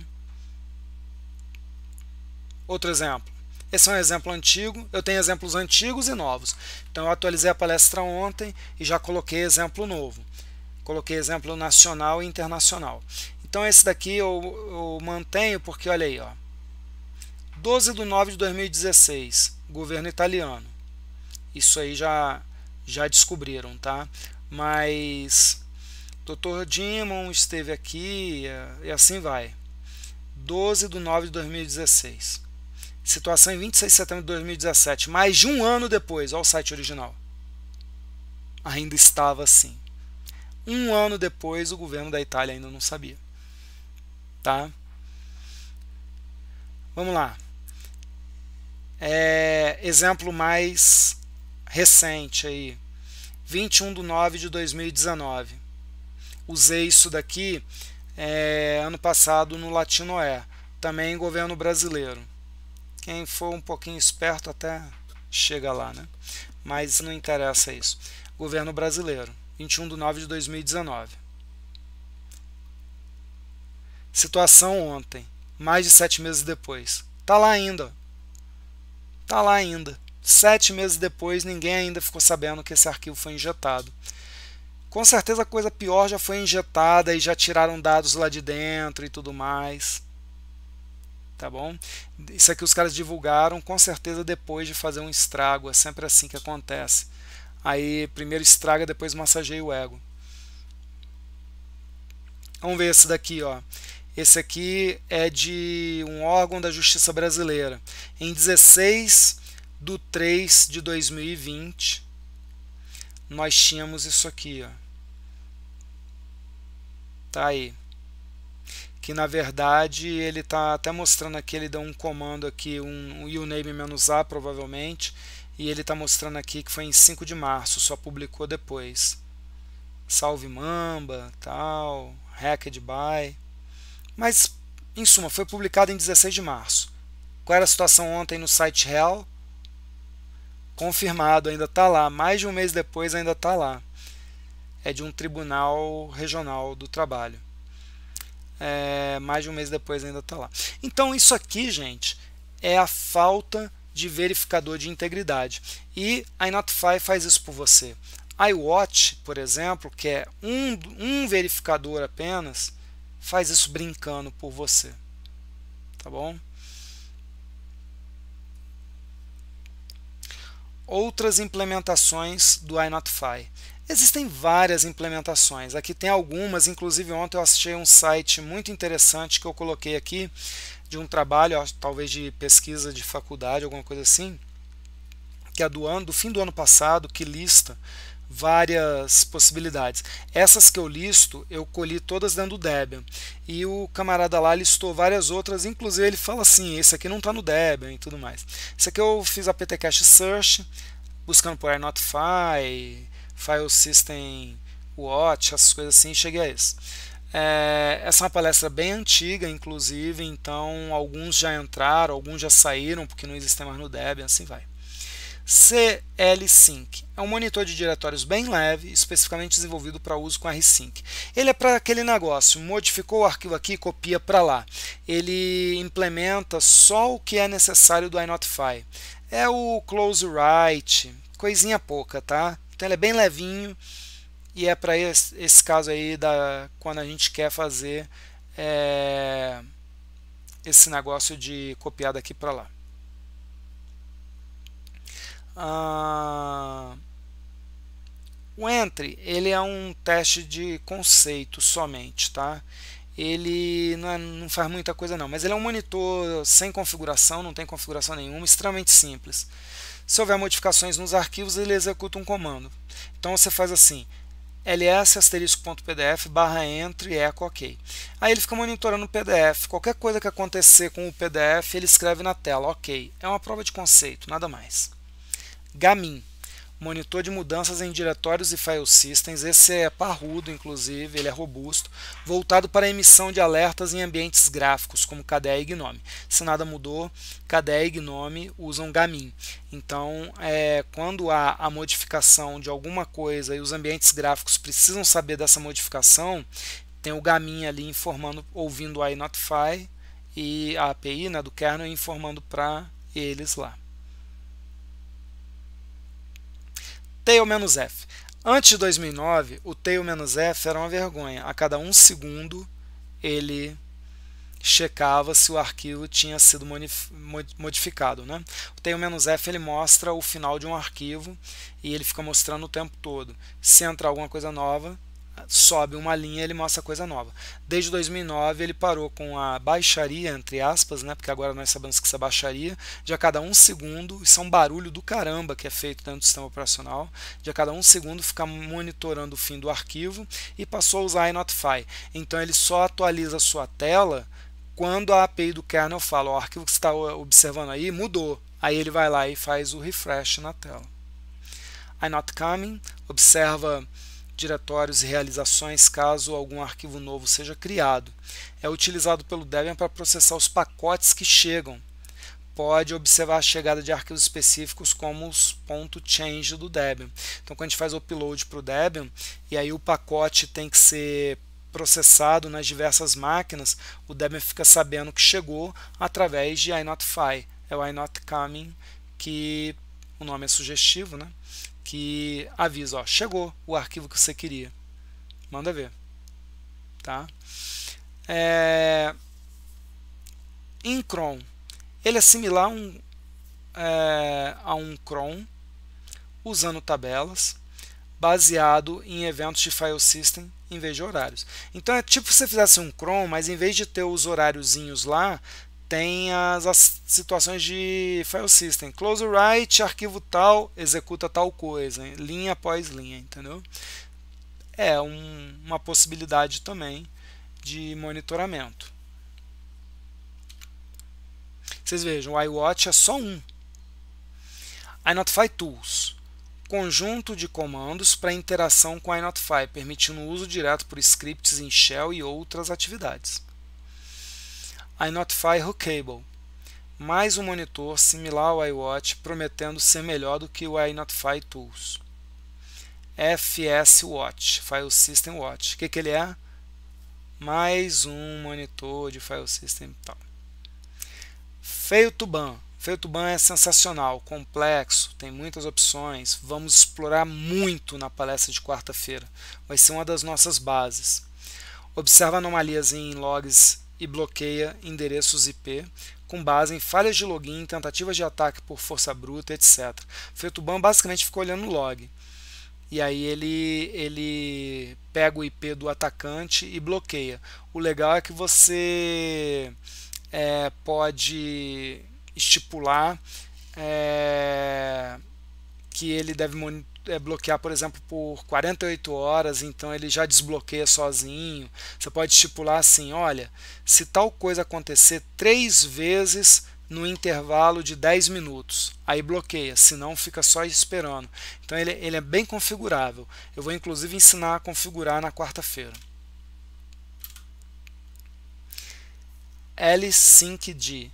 Outro exemplo. Esse é um exemplo antigo, eu tenho exemplos antigos e novos. Então eu atualizei a palestra ontem e já coloquei exemplo novo. Coloquei exemplo nacional e internacional. Então esse daqui eu, eu mantenho porque olha aí, ó. 12 de 9 de 2016, governo italiano. Isso aí já, já descobriram, tá? Mas Dr. Dimon esteve aqui é, e assim vai. 12 de 9 de 2016. Situação em 26 de setembro de 2017, mais de um ano depois, olha o site original. Ainda estava assim. Um ano depois, o governo da Itália ainda não sabia. Tá? Vamos lá. É, exemplo mais recente aí. 21 de nove de 2019. Usei isso daqui é, ano passado no Latinoé, também governo brasileiro. Quem for um pouquinho esperto até chega lá, né? Mas não interessa isso. Governo brasileiro, 21 de nove de 2019. Situação ontem, mais de sete meses depois. Tá lá ainda. Tá lá ainda. Sete meses depois, ninguém ainda ficou sabendo que esse arquivo foi injetado. Com certeza a coisa pior já foi injetada e já tiraram dados lá de dentro e tudo mais tá bom? Isso aqui os caras divulgaram com certeza depois de fazer um estrago, é sempre assim que acontece. Aí primeiro estraga, depois massageia o ego. Vamos ver esse daqui, ó. Esse aqui é de um órgão da Justiça Brasileira. Em 16 de 3 de 2020, nós tínhamos isso aqui, ó. Tá aí que na verdade ele está até mostrando aqui, ele deu um comando aqui, um, um uname-a provavelmente, e ele está mostrando aqui que foi em 5 de março, só publicou depois. Salve Mamba, tal, Hacked by. Mas, em suma, foi publicado em 16 de março. Qual era a situação ontem no site Hell? Confirmado, ainda está lá. Mais de um mês depois ainda está lá. É de um tribunal regional do trabalho é, mais de um mês depois ainda está lá. Então isso aqui, gente, é a falta de verificador de integridade. E a Inotify faz isso por você. A iWatch, por exemplo, que é um, um verificador apenas, faz isso brincando por você. Tá bom? Outras implementações do iNotify. Existem várias implementações, aqui tem algumas, inclusive ontem eu assisti um site muito interessante que eu coloquei aqui, de um trabalho, talvez de pesquisa de faculdade, alguma coisa assim, que é do, ano, do fim do ano passado, que lista várias possibilidades. Essas que eu listo, eu colhi todas dentro do Debian. E o camarada lá listou várias outras, inclusive ele fala assim, esse aqui não está no Debian e tudo mais. Esse aqui eu fiz a PTCache Search, buscando por AirNotify... File System Watch, essas coisas assim, cheguei a isso. É, essa é uma palestra bem antiga, inclusive, então alguns já entraram, alguns já saíram, porque não existem mais no Debian, assim vai. CL Sync é um monitor de diretórios bem leve, especificamente desenvolvido para uso com rsync. Ele é para aquele negócio, modificou o arquivo aqui, copia para lá. Ele implementa só o que é necessário do Inotify. É o close write, coisinha pouca, tá? Então ele é bem levinho e é para esse, esse, caso aí da quando a gente quer fazer é, esse negócio de copiar daqui para lá. Ah, o entry ele é um teste de conceito somente, tá? Ele não, é, não faz muita coisa não, mas ele é um monitor sem configuração, não tem configuração nenhuma, extremamente simples. Se houver modificações nos arquivos, ele executa um comando. Então você faz assim, ls asterisco.pdf barra entre eco ok. Aí ele fica monitorando o PDF. Qualquer coisa que acontecer com o PDF, ele escreve na tela ok. É uma prova de conceito, nada mais. Gamin monitor de mudanças em diretórios e file systems. Esse é parrudo, inclusive, ele é robusto, voltado para a emissão de alertas em ambientes gráficos, como KDE e GNOME. Se nada mudou, KDE e GNOME usam Gamin. Então, é, quando há a modificação de alguma coisa e os ambientes gráficos precisam saber dessa modificação, tem o Gamin ali informando, ouvindo a iNotify, e a API né, do kernel informando para eles lá. tail-f. Antes de 2009, o tail-f era uma vergonha. A cada um segundo, ele checava se o arquivo tinha sido modificado. Né? O tail-f ele mostra o final de um arquivo e ele fica mostrando o tempo todo. Se entrar alguma coisa nova, sobe uma linha ele mostra coisa nova. Desde 2009 ele parou com a baixaria, entre aspas, né, porque agora nós sabemos que isso é baixaria, de a cada um segundo, isso é um barulho do caramba que é feito dentro do sistema operacional, de a cada um segundo ficar monitorando o fim do arquivo e passou a usar iNotify. Então ele só atualiza a sua tela quando a API do kernel fala, o arquivo que você está eh, observando aí mudou. Aí ele vai lá e faz o refresh na tela. I'm not coming, observa diretórios e realizações caso algum arquivo novo seja criado. É utilizado pelo Debian para processar os pacotes que chegam. Pode observar a chegada de arquivos específicos como os .change do Debian. Então, quando a gente faz o upload para o Debian, e aí o pacote tem que ser processado nas diversas máquinas, o Debian fica sabendo que chegou através de inotify. É o inotcoming que o nome é sugestivo, né? que avisa, ó, chegou o arquivo que você queria. Manda ver. Tá? É... Em cron, ele é similar a um, é, a um cron usando tabelas baseado em eventos de file system em vez de horários. Então é tipo se você fizesse um cron, mas em vez de ter os horáriozinhos lá, tem as, as, situações de file system. Close write, arquivo tal, executa tal coisa, hein? linha após linha, entendeu? É um, uma possibilidade também de monitoramento. Vocês vejam, o iWatch é só um. iNotify Tools conjunto de comandos para interação com a iNotify, permitindo o uso direto por scripts em shell e outras atividades iNotify Hookable, mais um monitor similar ao iWatch prometendo ser melhor do que o iNotify Tools. FS Watch, File System Watch. O que, que ele é? Mais um monitor de File System tal. Feiotuban. Feiotuban é sensacional, complexo, tem muitas opções. Vamos explorar muito na palestra de quarta-feira. Vai ser uma das nossas bases. Observa anomalias em logs e bloqueia endereços IP com base em falhas de login, tentativas de ataque por força bruta, etc. Fetuban basicamente ficou olhando o log. E aí ele, ele pega o IP do atacante e bloqueia. O legal é que você é, pode estipular é, que ele deve é, bloquear, por exemplo, por 48 horas, então ele já desbloqueia sozinho. Você pode estipular assim: olha, se tal coisa acontecer três vezes no intervalo de 10 minutos, aí bloqueia, senão fica só esperando. Então ele, ele é bem configurável. Eu vou inclusive ensinar a configurar na quarta-feira. L-SyncD,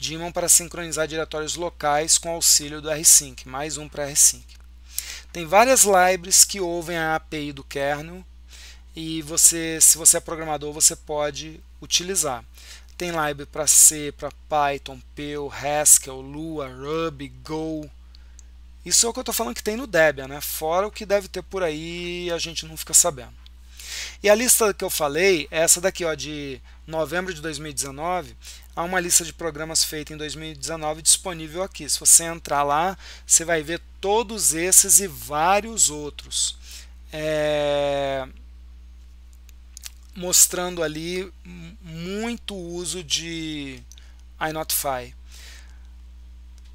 daemon para sincronizar diretórios locais com auxílio do rsync, mais um para rsync. Tem várias libraries que ouvem a API do kernel e você, se você é programador, você pode utilizar. Tem library para C, para Python, Perl, Haskell, Lua, Ruby, Go. Isso é o que eu estou falando que tem no Debian, né? Fora o que deve ter por aí, a gente não fica sabendo. E a lista que eu falei, é essa daqui, ó, de novembro de 2019, há uma lista de programas feita em 2019 disponível aqui. Se você entrar lá, você vai ver todos esses e vários outros. É... Mostrando ali muito uso de iNotify.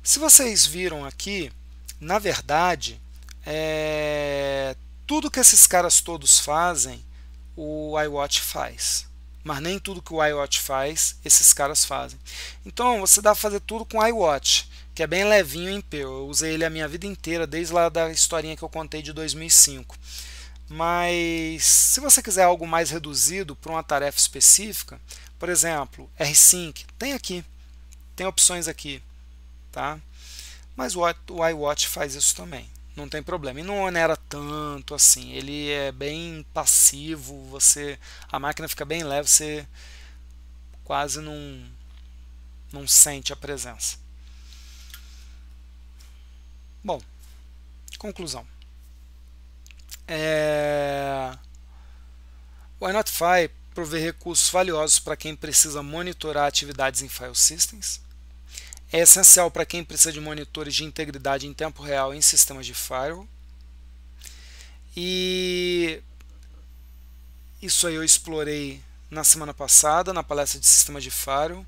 Se vocês viram aqui, na verdade, é... tudo que esses caras todos fazem, o iWatch faz mas nem tudo que o iWatch faz, esses caras fazem. Então você dá para fazer tudo com o iWatch, que é bem levinho em peo. Eu usei ele a minha vida inteira, desde lá da historinha que eu contei de 2005. Mas se você quiser algo mais reduzido para uma tarefa específica, por exemplo, R-Sync, tem aqui, tem opções aqui, tá? Mas o iWatch faz isso também não tem problema. E não onera tanto assim, ele é bem passivo, você a máquina fica bem leve, você quase não, não sente a presença. Bom, conclusão. É... O Inotify provê recursos valiosos para quem precisa monitorar atividades em file systems é essencial para quem precisa de monitores de integridade em tempo real em sistemas de firewall. E isso aí eu explorei na semana passada, na palestra de sistemas de firewall.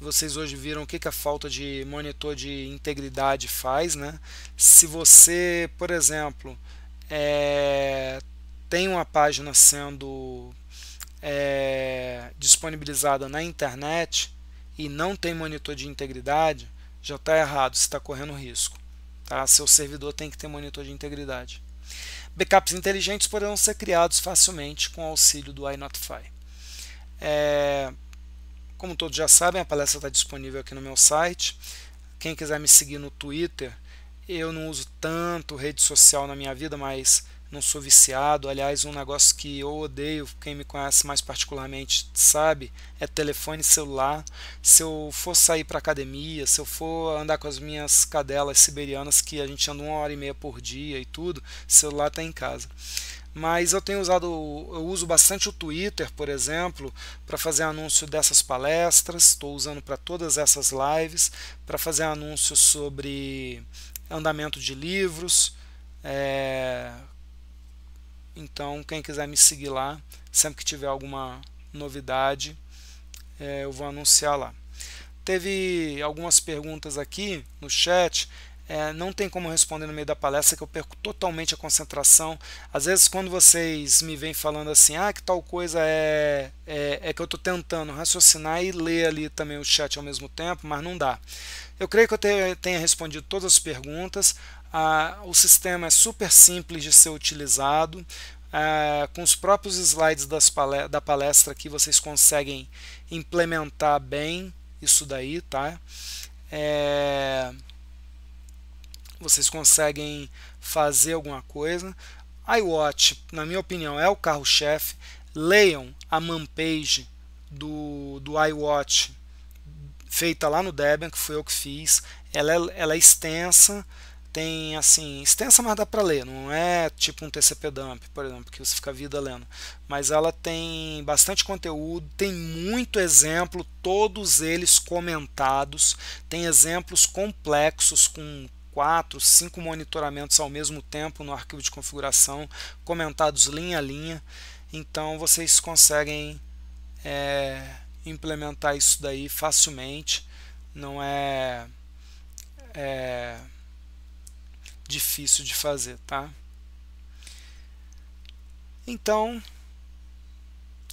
Vocês hoje viram o que, que a falta de monitor de integridade faz. Né? Se você, por exemplo, é, tem uma página sendo é, disponibilizada na internet, e não tem monitor de integridade, já está errado, você está correndo risco. Tá? Seu servidor tem que ter monitor de integridade. Backups inteligentes poderão ser criados facilmente com auxílio do iNotify. É, como todos já sabem, a palestra está disponível aqui no meu site. Quem quiser me seguir no Twitter, eu não uso tanto rede social na minha vida, mas não sou viciado. Aliás, um negócio que eu odeio, quem me conhece mais particularmente sabe, é telefone celular. Se eu for sair para academia, se eu for andar com as minhas cadelas siberianas, que a gente anda uma hora e meia por dia e tudo, celular está em casa. Mas eu tenho usado, eu uso bastante o Twitter, por exemplo, para fazer anúncio dessas palestras. Estou usando para todas essas lives, para fazer anúncio sobre andamento de livros, é, então, quem quiser me seguir lá, sempre que tiver alguma novidade, é, eu vou anunciar lá. Teve algumas perguntas aqui no chat. É, não tem como responder no meio da palestra que eu perco totalmente a concentração. Às vezes, quando vocês me vêm falando assim, ah, que tal coisa é, é, é que eu estou tentando raciocinar e ler ali também o chat ao mesmo tempo, mas não dá. Eu creio que eu tenha respondido todas as perguntas. Ah, o sistema é super simples de ser utilizado. Ah, com os próprios slides palestra, da palestra aqui, vocês conseguem implementar bem isso daí, tá? É, vocês conseguem fazer alguma coisa. iWatch, na minha opinião, é o carro-chefe. Leiam a manpage do, do iWatch feita lá no Debian, que foi eu que fiz. Ela é, ela é extensa, tem assim extensa mas dá para ler não é tipo um TCP dump por exemplo que você fica a vida lendo mas ela tem bastante conteúdo tem muito exemplo todos eles comentados tem exemplos complexos com quatro cinco monitoramentos ao mesmo tempo no arquivo de configuração comentados linha a linha então vocês conseguem é, implementar isso daí facilmente não é, é difícil de fazer, tá? Então,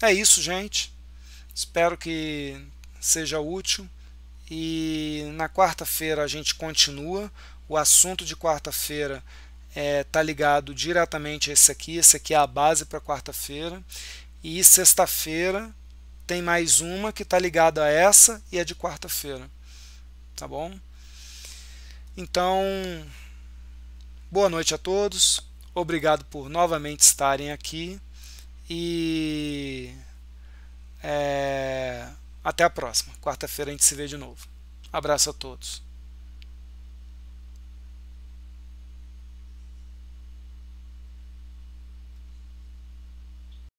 é isso, gente. Espero que seja útil e na quarta-feira a gente continua. O assunto de quarta-feira está é, tá ligado diretamente a esse aqui. Esse aqui é a base para quarta-feira. E sexta-feira tem mais uma que está ligada a essa e a de quarta-feira. Tá bom? Então, Boa noite a todos. Obrigado por novamente estarem aqui e é, até a próxima. Quarta-feira a gente se vê de novo. Abraço a todos.